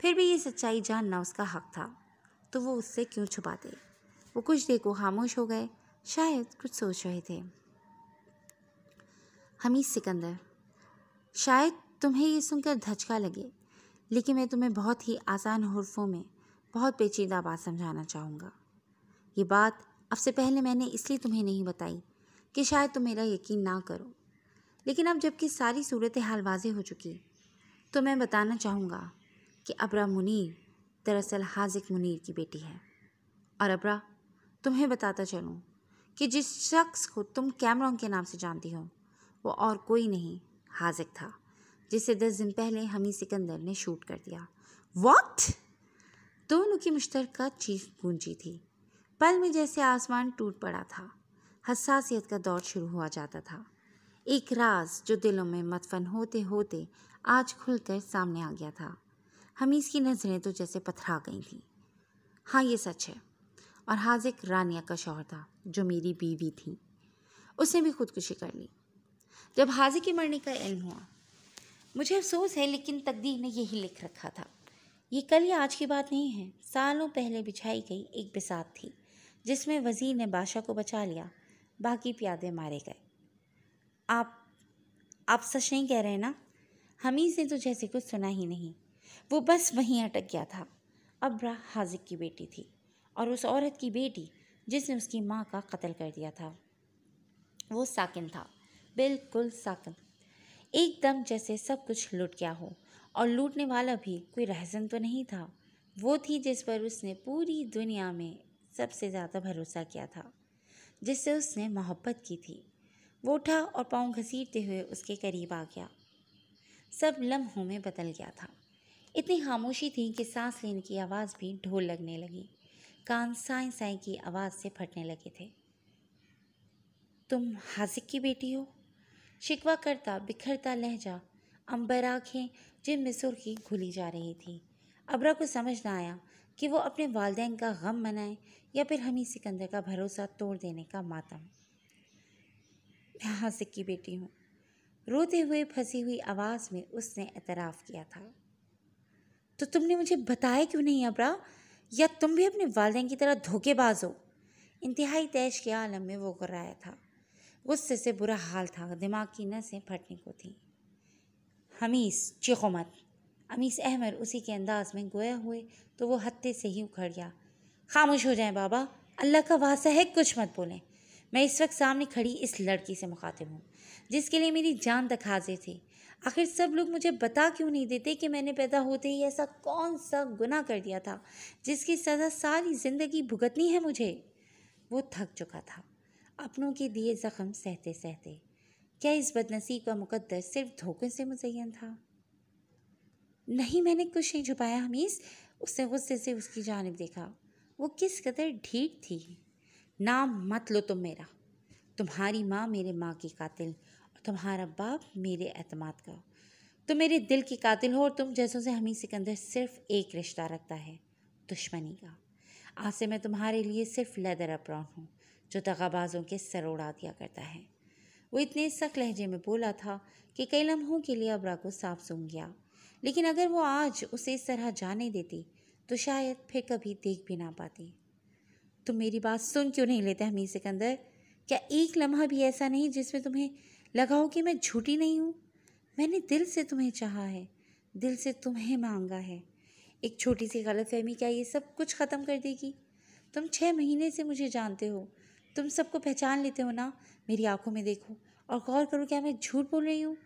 Speaker 1: फिर भी ये सच्चाई जानना उसका हक था तो वो उससे क्यों छुपाते वो कुछ देर को खामोश हो गए शायद कुछ सोच रहे थे हमीद सिकंदर शायद तुम्हें ये सुनकर धचका लगे लेकिन मैं तुम्हें बहुत ही आसान हरफों में बहुत पेचीदा बात समझाना चाहूँगा ये बात अब से पहले मैंने इसलिए तुम्हें नहीं बताई कि शायद तुम मेरा यकीन ना करो लेकिन अब जबकि सारी सूरत हाल वाजे हो चुकी तो मैं बताना चाहूँगा कि अबरा मुनीर दरअसल हाजिक मुनीर की बेटी है और अबरा तुम्हें बताता चलूँ कि जिस शख्स को तुम कैमरॉन के नाम से जानती हो वो और कोई नहीं हाजिक था जिसे दस दिन पहले हमी सिकंदर ने शूट कर दिया वॉट दोनों की मुश्तरक चीख गूंजी थी पल में जैसे आसमान टूट पड़ा था हसासियत का दौर शुरू हुआ जाता था एक राज जो दिलों में मतफन होते होते आज खुलकर सामने आ गया था हमीस की नज़रें तो जैसे पथरा गई थीं हाँ ये सच है और हाजिक रानिया का शौहर था जो मेरी बीवी थी उसने भी खुदकुशी कर ली जब हाजी के मरने का इल्म हुआ मुझे अफसोस है लेकिन तकदीर ने यही लिख रखा था ये कल या आज की बात नहीं है सालों पहले बिछाई गई एक बिसात थी जिसमें वज़ीर ने बादशाह को बचा लिया बाकी प्यादे मारे गए आप आप सच नहीं कह रहे ना हमीज ने तो जैसे कुछ सुना ही नहीं वो बस वहीं अटक गया था अब्रा हाजिक की बेटी थी और उस औरत की बेटी जिसने उसकी माँ का कत्ल कर दिया था वो साकिन था बिल्कुल साकत एकदम जैसे सब कुछ लुट गया हो और लूटने वाला भी कोई रहसन तो नहीं था वो थी जिस पर उसने पूरी दुनिया में सबसे ज़्यादा भरोसा किया था जिससे उसने मोहब्बत की थी वो उठा और पाँव घसीटते हुए उसके करीब आ गया सब लम्हों में बदल गया था इतनी खामोशी थी कि सांस लेने की आवाज़ भी ढोल लगने लगी कान साई साई की आवाज़ से फटने लगे थे तुम हाजिक की बेटी हो शिकवा करता बिखरता लहजा अंबर आँखें जिनमें की घुली जा रही थी अबरा को समझ ना आया कि वो अपने वालदेन का गम मनाए या फिर हमी सिकंदर का भरोसा तोड़ देने का मातम मैं हासिक की बेटी हूँ रोते हुए फंसी हुई आवाज़ में उसने एतराफ़ किया था तो तुमने मुझे बताया क्यों नहीं अबरा या तुम भी अपने वालदेन की तरह धोखेबाज हो इंतहाई तैश के आलम में वो रहा था गुस्से से बुरा हाल था दिमाग की नसें फटने को थी हमीस चीखो मत अमीस अहमर उसी के अंदाज में गोया हुए तो वो हत्ते से ही उखड़ गया खामोश हो जाए बाबा अल्लाह का वासा है कुछ मत बोलें मैं इस वक्त सामने खड़ी इस लड़की से मुखातिब हूँ जिसके लिए मेरी जान तक हाजिर थी आखिर सब लोग मुझे बता क्यों नहीं देते कि मैंने पैदा होते ही ऐसा कौन सा गुना कर दिया था जिसकी सज़ा सारी ज़िंदगी भुगतनी है मुझे वो थक चुका था अपनों के दिए ज़ख्म सहते सहते क्या इस बदनसीब का मुकद्दर सिर्फ धोखे से मुजैन था नहीं मैंने कुछ नहीं छुपाया हमीस उसने गुस्से से उसकी जानब देखा वो किस कदर ढीठ थी नाम मत लो तुम मेरा तुम्हारी माँ मेरे माँ की कातिल और तुम्हारा बाप मेरे अतमाद का तुम मेरे दिल की कातिल हो और तुम जैसों से के सिकंदर सिर्फ एक रिश्ता रखता है दुश्मनी का आज से मैं तुम्हारे लिए सिर्फ लेदर अपरा हूँ जो दगाबाजों के सर उड़ा दिया करता है वो इतने सख्त लहजे में बोला था कि कई लम्हों के लिए अबरा को साफ सूंघ गया लेकिन अगर वो आज उसे इस तरह जाने देती तो शायद फिर कभी देख भी ना पाती तुम मेरी बात सुन क्यों नहीं लेते हमीर सिकंदर क्या एक लम्हा भी ऐसा नहीं जिसमें तुम्हें लगा हो कि मैं झूठी नहीं हूँ मैंने दिल से तुम्हें चाहा है दिल से तुम्हें मांगा है एक छोटी सी गलतफहमी क्या ये सब कुछ ख़त्म कर देगी तुम छः महीने से मुझे जानते हो तुम सबको पहचान लेते हो ना मेरी आंखों में देखो और गौर करो क्या मैं झूठ बोल रही हूँ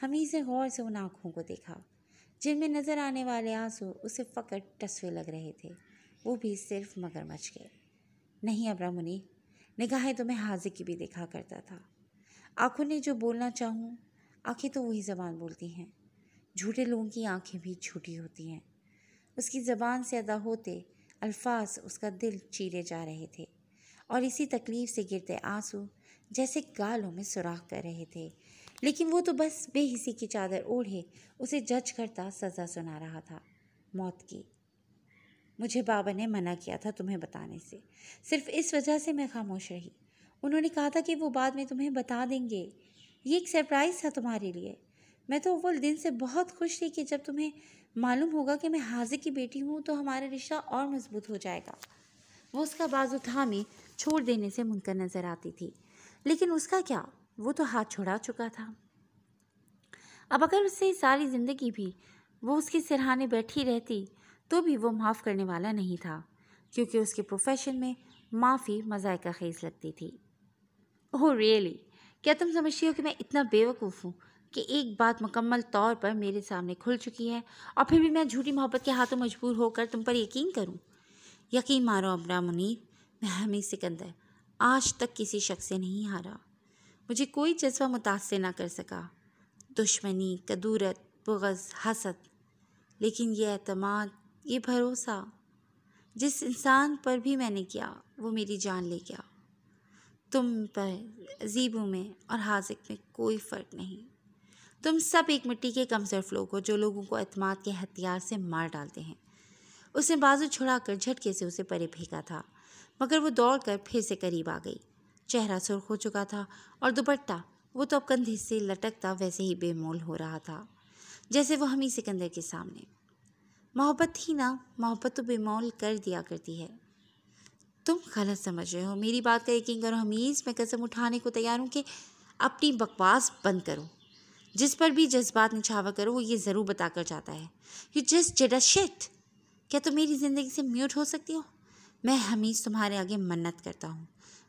Speaker 1: हमी से गौर से उन आँखों को देखा जिनमें नज़र आने वाले आंसू उसे फ़कट टसवे लग रहे थे वो भी सिर्फ मगरमच्छ के नहीं अबरा मुनि निगाहें तो मैं हाजिर की भी देखा करता था आँखों ने जो बोलना चाहूँ आँखें तो वही ज़बान बोलती हैं झूठे लोगों की आँखें भी झूठी होती हैं उसकी ज़बान से अदा होते अल्फाज उसका दिल चीरे जा रहे थे और इसी तकलीफ़ से गिरते आंसू जैसे गालों में सुराख कर रहे थे लेकिन वो तो बस बेहिसी की चादर ओढ़े उसे जज करता सज़ा सुना रहा था मौत की मुझे बाबा ने मना किया था तुम्हें बताने से सिर्फ इस वजह से मैं खामोश रही उन्होंने कहा था कि वो बाद में तुम्हें बता देंगे ये एक सरप्राइज़ था तुम्हारे लिए मैं तो अव्वल दिन से बहुत खुश थी कि जब तुम्हें मालूम होगा कि मैं हाजिर की बेटी हूँ तो हमारा रिश्ता और मजबूत हो जाएगा वो उसका बाजू थामी छोड़ देने से मुनकर नज़र आती थी लेकिन उसका क्या वो तो हाथ छोड़ा चुका था अब अगर उससे सारी ज़िंदगी भी वो उसके सिरहाने बैठी रहती तो भी वो माफ़ करने वाला नहीं था क्योंकि उसके प्रोफेशन में माफ़ी मज़ायका खेज लगती थी ओह रियली क्या तुम समझती हो कि मैं इतना बेवकूफ़ हूँ कि एक बात मुकम्मल तौर पर मेरे सामने खुल चुकी है और फिर भी मैं झूठी मोहब्बत के हाथों मजबूर होकर तुम पर यकीन करूँ यकीन मारो अपना मुनीत मैं हमें सिकंदर आज तक किसी शख्स से नहीं हारा मुझे कोई जज्बा मुतासर ना कर सका दुश्मनी कदूरत बुगज़ हसद लेकिन ये अतमाद ये भरोसा जिस इंसान पर भी मैंने किया वो मेरी जान ले गया तुम पर अजीबों में और हाजिक में कोई फ़र्क नहीं तुम सब एक मिट्टी के कमज़ोरफ लोग हो जो लोगों को अतमाद के हथियार से मार डालते हैं उसने बाजू छुड़ा कर झटके से उसे परे फेंका था मगर वो कर फिर से करीब आ गई चेहरा सुर्ख हो चुका था और दुपट्टा वो तो अब कंधे से लटकता वैसे ही बेमोल हो रहा था जैसे वो हमी सिकंदर के सामने मोहब्बत ही ना मोहब्बत तो बेमोल कर दिया करती है तुम गलत समझ रहे हो मेरी बात का यकीन करो हमीज़ मैं कसम उठाने को तैयार हूँ कि अपनी बकवास बंद करो जिस पर भी जज्बात निछावा करो वो ये ज़रूर बताकर जाता है यू जस्ट जेड शिट क्या तुम तो मेरी ज़िंदगी से म्यूट हो सकती हो मैं हमीज़ तुम्हारे आगे मन्नत करता हूँ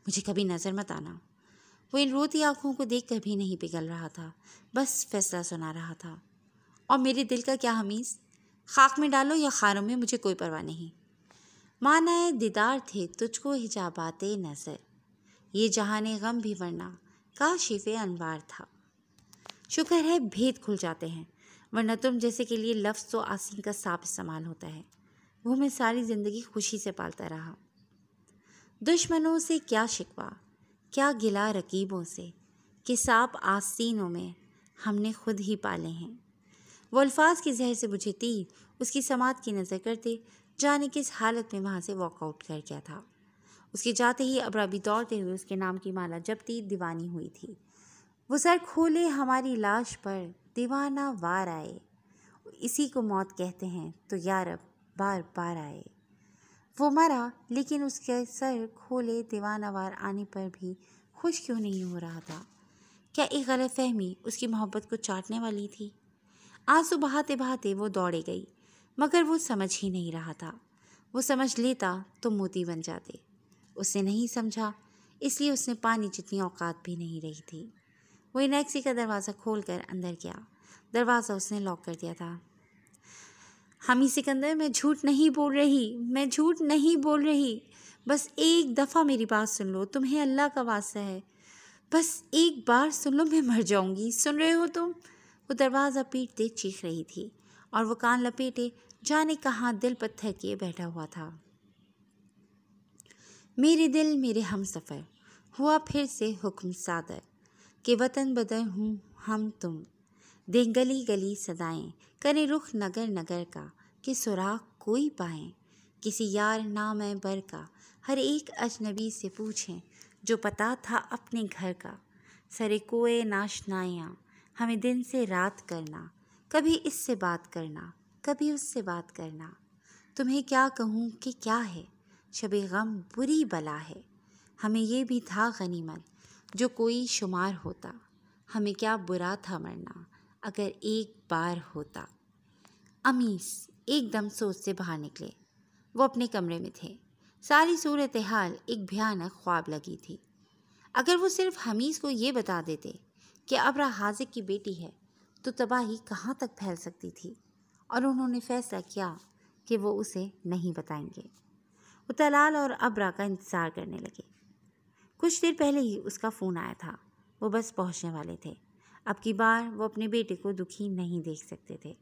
Speaker 1: मुझे कभी नज़र मत आना वो इन रोती आँखों को देख कभी नहीं पिघल रहा था बस फैसला सुना रहा था और मेरे दिल का क्या हमीस खाक में डालो या खारों में मुझे कोई परवाह नहीं माना है दीदार थे तुझको हिजाबाते नज़र ये जहाँ गम भी वरना का शिफ अनवार था शुक्र है भेद खुल जाते हैं वरना तुम जैसे के लिए लफ्ज़ तो आसिन का साफ इस्तेमाल होता है वो मैं सारी ज़िंदगी खुशी से पालता रहा दुश्मनों से क्या शिकवा क्या गिला रकीबों से कि सांप आस्तीनों में हमने खुद ही पाले हैं वो अल्फाज के जहर से बुझती उसकी समात की नज़र करते जाने किस हालत में वहाँ से वॉकआउट कर गया था उसके जाते ही अबराबी दौड़ते हुए उसके नाम की माला जबती दीवानी हुई थी वो सर खोले हमारी लाश पर दीवाना वार आए इसी को मौत कहते हैं तो यार अब बार बार आए वो मरा लेकिन उसके सर खोले दीवानावार आने पर भी खुश क्यों नहीं हो रहा था क्या एक गलत फहमी उसकी मोहब्बत को चाटने वाली थी आंसू बहाते बहाते वो दौड़े गई मगर वो समझ ही नहीं रहा था वो समझ लेता तो मोती बन जाते उसने नहीं समझा इसलिए उसने पानी जितनी औकात भी नहीं रही थी वो इनैक्सी का दरवाज़ा खोल अंदर गया दरवाज़ा उसने लॉक कर दिया था हामी सिकंदर मैं झूठ नहीं बोल रही मैं झूठ नहीं बोल रही बस एक दफ़ा मेरी बात सुन लो तुम्हें अल्लाह का वास्ता है बस एक बार सुन लो मैं मर जाऊंगी सुन रहे हो तुम वो दरवाज़ा पीटते चीख रही थी और वो कान लपेटे जाने कहाँ दिल पत्थर किए बैठा हुआ था मेरे दिल मेरे हम सफ़र हुआ फिर से हुक्म सादर के वतन बदर हूँ हम तुम दे गली गली सदाएं करे रुख नगर नगर का कि सुराख कोई पाए किसी यार नाम है बर का हर एक अजनबी से पूछें जो पता था अपने घर का सरे कोए नाशनायाँ हमें दिन से रात करना कभी इससे बात करना कभी उससे बात करना तुम्हें क्या कहूँ कि क्या है शब गम बुरी बला है हमें ये भी था गनीमत जो कोई शुमार होता हमें क्या बुरा था मरना अगर एक पार होता अमीस एकदम सोच से बाहर निकले वो अपने कमरे में थे सारी सूरत हाल एक भयानक ख्वाब लगी थी अगर वो सिर्फ हमीस को ये बता देते कि अबरा हाजिक की बेटी है तो तबाही कहाँ तक फैल सकती थी और उन्होंने फैसला किया कि वो उसे नहीं बताएंगे वो तलाल और अबरा का इंतज़ार करने लगे कुछ देर पहले ही उसका फ़ोन आया था वो बस पहुँचने वाले थे अब की बार वो अपने बेटे को दुखी नहीं देख सकते थे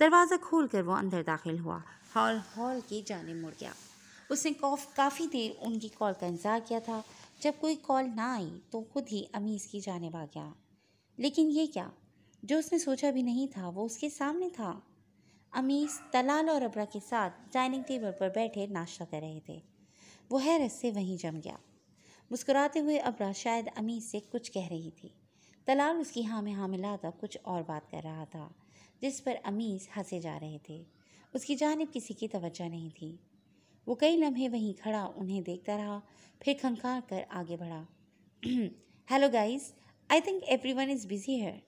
Speaker 1: दरवाज़ा खोल कर वो अंदर दाखिल हुआ हॉल हॉल की जाने मुड़ गया उसने काफ़ी देर उनकी कॉल का इंतज़ार किया था जब कोई कॉल ना आई तो खुद ही अमीज़ की जानब आ गया लेकिन ये क्या जो उसने सोचा भी नहीं था वो उसके सामने था अमीज़ तलाल और अबरा के साथ डाइनिंग टेबल पर बैठे नाश्ता कर रहे थे वो हैरत से वहीं जम गया मुस्कुराते हुए अबरा शायद अमीज़ से कुछ कह रही थी तलाल उसकी हाँ में हाँ था कुछ और बात कर रहा था जिस पर अमीज़ हंसे जा रहे थे उसकी जानब किसी की तवज्जा नहीं थी वो कई लम्हे वहीं खड़ा उन्हें देखता रहा फिर खंखार कर आगे बढ़ा hello guys I think every one is busy है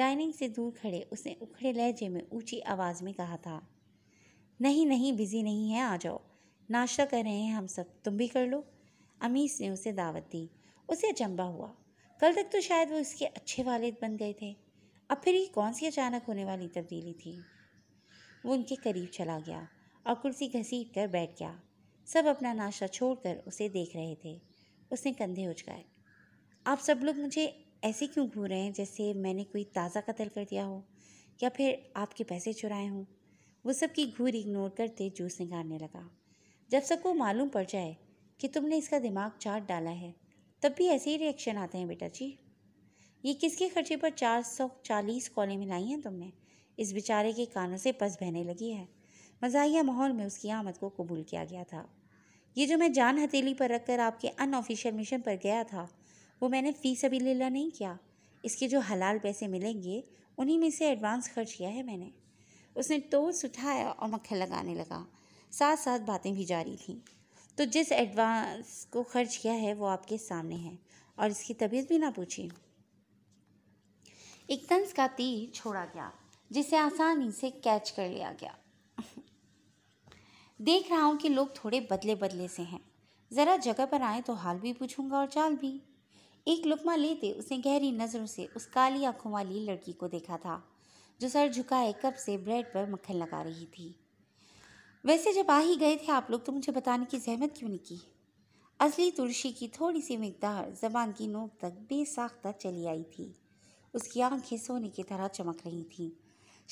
Speaker 1: डाइनिंग से दूर खड़े उसने उखड़े लहजे में ऊंची आवाज़ में कहा था नहीं नहीं बिज़ी नहीं है आ जाओ नाश्ता कर रहे हैं हम सब तुम भी कर लो अमीश ने उसे दावत दी उसे अचंबा हुआ कल तक तो शायद वो इसके अच्छे वालिद बन गए थे अब फिर ये कौन सी अचानक होने वाली तब्दीली थी वो उनके करीब चला गया और कुर्सी घसीट कर बैठ गया सब अपना नाश्ता छोड़कर उसे देख रहे थे उसने कंधे उचकाए आप सब लोग मुझे ऐसे क्यों घूर रहे हैं जैसे मैंने कोई ताज़ा कत्ल कर दिया हो या फिर आपके पैसे चुराए हों वो सब की घूर इग्नोर करते जूस निकालने लगा जब सबको मालूम पड़ जाए कि तुमने इसका दिमाग चाट डाला है तब भी ऐसे ही रिएक्शन आते हैं बेटा जी ये किसके खर्चे पर चार सौ चालीस कॉलें मिलाई हैं तुमने इस बेचारे के कानों से पस बहने लगी है मजाया माहौल में उसकी आमद को कबूल किया गया था ये जो मैं जान हथेली पर रखकर आपके अनऑफिशियल मिशन पर गया था वो मैंने फ़ीस अभी लेला नहीं किया इसके जो हलाल पैसे मिलेंगे उन्हीं में से एडवांस खर्च किया है मैंने उसने टोस उठाया और मक्खन लगाने लगा साथ साथ बातें भी जारी थीं तो जिस एडवांस को खर्च किया है वो आपके सामने है और इसकी तबीयत भी ना पूछिए एक तंस का तीर छोड़ा गया जिसे आसानी से कैच कर लिया गया देख रहा हूँ कि लोग थोड़े बदले बदले से हैं ज़रा जगह पर आए तो हाल भी पूछूंगा और चाल भी एक लुकमा लेते उसने गहरी नज़रों से उस काली आंखों वाली लड़की को देखा था जो सर झुकाए कप से ब्रेड पर मक्खन लगा रही थी वैसे जब आ ही गए थे आप लोग तो मुझे बताने की जहमत क्यों नहीं की असली तुलसी की थोड़ी सी मकदार जबान की नोक तक बेसाख्ता चली आई थी उसकी आंखें सोने की तरह चमक रही थीं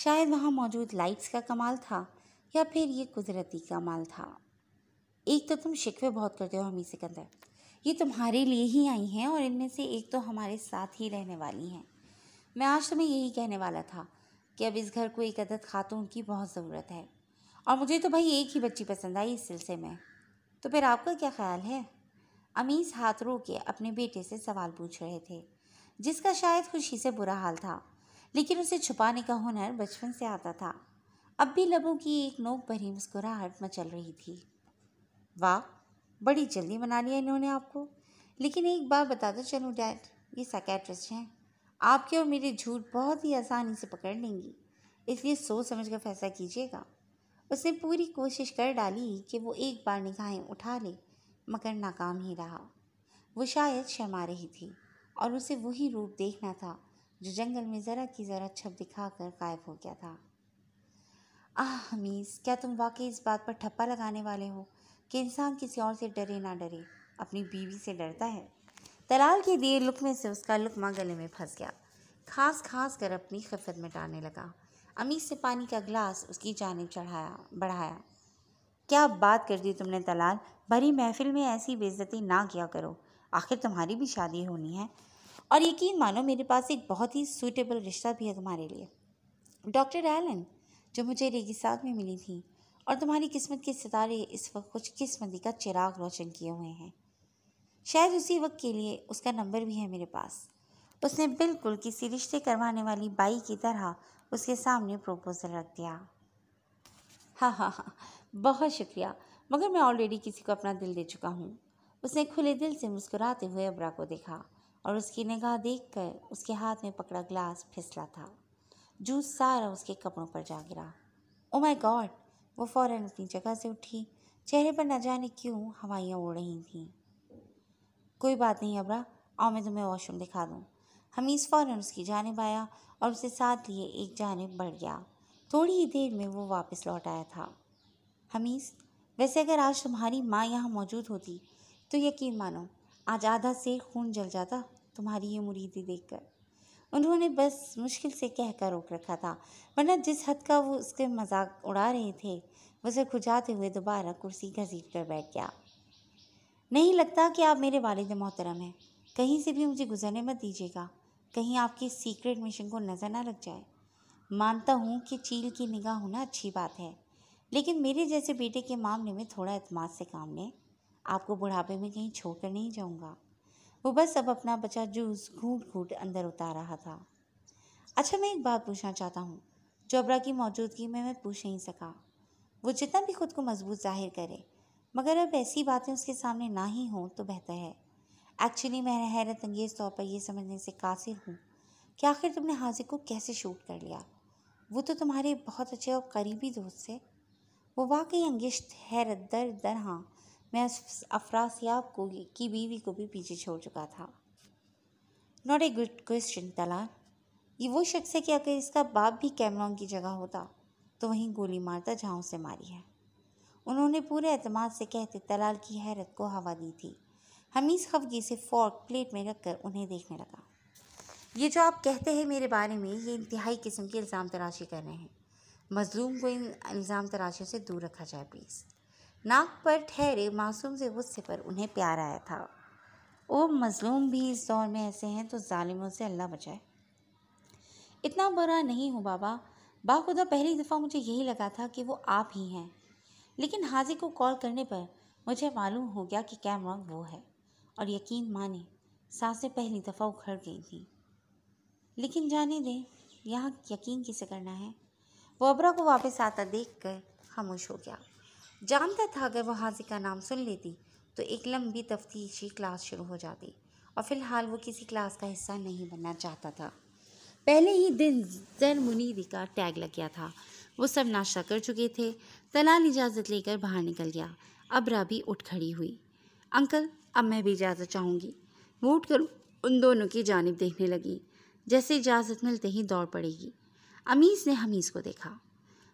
Speaker 1: शायद वहाँ मौजूद लाइट्स का कमाल था या फिर ये कुदरती कमाल था एक तो तुम शिकवे बहुत करते हो हमी सिकंदर ये तुम्हारे लिए ही आई हैं और इनमें से एक तो हमारे साथ ही रहने वाली हैं मैं आज तुम्हें यही कहने वाला था कि अब इस घर को एक अदद खातून की बहुत ज़रूरत है और मुझे तो भाई एक ही बच्ची पसंद आई इस सिलसिले में तो फिर आपका क्या ख्याल है अमीस हाथ रो के अपने बेटे से सवाल पूछ रहे थे जिसका शायद खुशी से बुरा हाल था लेकिन उसे छुपाने का हुनर बचपन से आता था अब भी लबों की एक नोक भरी मुस्कुराहट मचल रही थी वाह बड़ी जल्दी मना लिया इन्होंने आपको लेकिन एक बार दो चलो डैड ये साइकेट्रिस्ट हैं आपके और मेरे झूठ बहुत ही आसानी से पकड़ लेंगी इसलिए सोच समझ कर फैसला कीजिएगा उसने पूरी कोशिश कर डाली कि वो एक बार निगाहें उठा ले मगर नाकाम ही रहा वो शायद शर्मा रही थी और उसे वही रूप देखना था जो जंगल में ज़रा की ज़रा छप दिखा कर गायब हो गया था आह हमीस क्या तुम वाकई इस बात पर ठप्पा लगाने वाले हो कि इंसान किसी और से डरे ना डरे अपनी बीवी से डरता है तलाल के देर लुक में से उसका लुकमा गले में फंस गया खास खास कर अपनी खफत मिटाने लगा अमीर से पानी का गिलास उसकी जानब चढ़ाया बढ़ाया क्या बात कर दी तुमने तलाल भरी महफिल में ऐसी बेजती ना किया करो आखिर तुम्हारी भी शादी होनी है और यकीन मानो मेरे पास एक बहुत ही सूटेबल रिश्ता भी है तुम्हारे लिए डॉक्टर एलन जो मुझे रेगिस्तान में मिली थी और तुम्हारी किस्मत के सितारे इस वक्त कुछ किस्मती का चिराग रोशन किए हुए हैं शायद उसी वक्त के लिए उसका नंबर भी है मेरे पास उसने बिल्कुल किसी रिश्ते करवाने वाली बाई की तरह उसके सामने प्रपोज़ल रख दिया हाँ हाँ हाँ बहुत शुक्रिया मगर मैं ऑलरेडी किसी को अपना दिल दे चुका हूँ उसने खुले दिल से मुस्कुराते हुए अबरा को देखा और उसकी निगाह देख कर उसके हाथ में पकड़ा ग्लास फिसला था जूस सारा उसके कपड़ों पर जा गिरा ओ माय गॉड वो फौरन अपनी जगह से उठी चेहरे पर न जाने क्यों हवाइयाँ उड़ रही थीं कोई बात नहीं अबरा आओ मैं तुम्हें वॉशरूम दिखा दूँ हमीज़ फ़ौरन उसकी जानब आया और उसे साथ लिए एक जानब बढ़ गया थोड़ी ही देर में वो वापस लौट आया था हमीस वैसे अगर आज तुम्हारी माँ यहाँ मौजूद होती तो यकीन मानो आज आधा से खून जल जाता तुम्हारी ये मुरीदी देखकर उन्होंने बस मुश्किल से कह कर रोक रखा था वरना जिस हद का वो उसके मजाक उड़ा रहे थे उसे खुजाते हुए दोबारा कुर्सी घसीट कर बैठ गया नहीं लगता कि आप मेरे वालद मोहतरम हैं कहीं से भी मुझे गुजरने मत दीजिएगा कहीं आपके सीक्रेट मिशन को नज़र ना लग जाए मानता हूँ कि चील की निगाह होना अच्छी बात है लेकिन मेरे जैसे बेटे के मामले में थोड़ा अतमाद से काम लें आपको बुढ़ापे में कहीं छोड़ कर नहीं जाऊँगा वो बस अब अपना बचा जूस घूट घूट अंदर उतार रहा था अच्छा मैं एक बात पूछना चाहता हूँ जबरा की मौजूदगी में मैं पूछ नहीं सका वो जितना भी खुद को मजबूत जाहिर करे मगर अब ऐसी बातें उसके सामने ना ही हों तो बेहतर है एक्चुअली मैं हैरत अंगेज़ तौर पर यह समझने से कासिर हूँ कि आखिर तुमने हाजिर को कैसे शूट कर लिया वो तो तुम्हारे बहुत अच्छे और करीबी दोस्त थे वो वाकई अंगिश्त हैरत दर दर हाँ मैं उस अफरासियाब को की बीवी को भी पीछे छोड़ चुका था not a good question Talal ये वो शख्स है कि अगर इसका बाप भी कैमरॉन की जगह होता तो वहीं गोली मारता जहाँ उसे मारी है उन्होंने पूरे अतमाद से कहते तलाल की हैरत को हवा दी थी हमीस खफगी से फॉर्क प्लेट में रखकर उन्हें देखने लगा ये जो आप कहते हैं मेरे बारे में ये इंतहाई किस्म की इल्ज़ाम तराशी कर रहे हैं मज़लूम को इन इल्ज़ाम तराशियों से दूर रखा जाए प्लीज़ नाक पर ठहरे मासूम से गुस्से पर उन्हें प्यार आया था ओ मज़लूम भी इस दौर में ऐसे हैं तो ालिमों से अल्लाह बचाए इतना बुरा नहीं हो बाबा बाखुदा पहली दफ़ा मुझे यही लगा था कि वो आप ही हैं लेकिन हाजी को कॉल करने पर मुझे मालूम हो गया कि कैमरा वो है और यकीन माने सांसें पहली दफ़ा उखड़ गई थी लेकिन जाने दें यहाँ यकीन किसे करना है वो अबरा को वापस आता देख कर खामोश हो गया जानता था अगर वह हाजिर का नाम सुन लेती तो एक लंबी तफ्तीशी क्लास शुरू हो जाती और फिलहाल वो किसी क्लास का हिस्सा नहीं बनना चाहता था पहले ही दिन जर मुनीदी का टैग लग गया था वो सब नाश्ता कर चुके थे तलाल इजाज़त लेकर बाहर निकल गया अबरा भी उठ खड़ी हुई अंकल अब मैं भी इजाज़त चाहूँगी वो उठ कर उन दोनों की जानब देखने लगी जैसे इजाज़त मिलते ही दौड़ पड़ेगी अमीस ने हमीस को देखा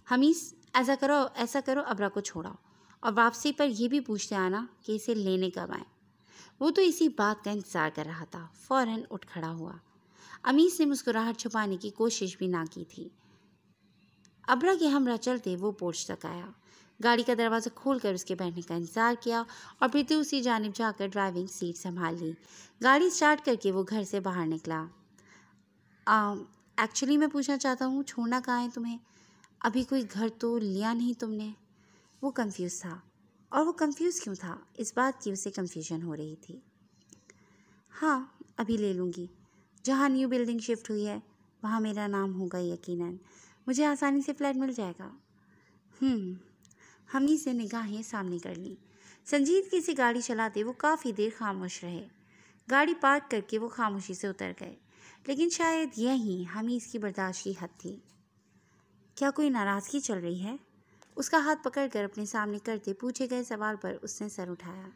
Speaker 1: हमीस ऐसा करो ऐसा करो अबरा को छोड़ाओ और वापसी पर यह भी पूछते आना कि इसे लेने कब आए वो तो इसी बात का इंतज़ार कर रहा था फ़ौर उठ खड़ा हुआ अमीस ने मुस्कुराहट छुपाने की कोशिश भी ना की थी अबरा के हमरा चलते वो पोर्च तक आया गाड़ी का दरवाज़ा खोलकर उसके बैठने का इंतज़ार किया और फिर दूसरी जानब जाकर ड्राइविंग सीट संभाल ली गाड़ी स्टार्ट करके वो घर से बाहर निकला एक्चुअली मैं पूछना चाहता हूँ छोड़ना कहाँ है तुम्हें अभी कोई घर तो लिया नहीं तुमने वो कंफ्यूज था और वो कंफ्यूज क्यों था इस बात की उसे कंफ्यूजन हो रही थी हाँ अभी ले लूँगी जहाँ न्यू बिल्डिंग शिफ्ट हुई है वहाँ मेरा नाम होगा यकीनन मुझे आसानी से फ्लैट मिल जाएगा हम्म हमी से निगाहें सामने कर लीं संजीदगी से गाड़ी चलाते वो काफ़ी देर खामोश रहे गाड़ी पार्क करके वो खामोशी से उतर गए लेकिन शायद यही हमीस की बर्दाश्त की हद थी क्या कोई नाराज़गी चल रही है उसका हाथ पकड़कर अपने सामने करते पूछे गए सवाल पर उसने सर उठाया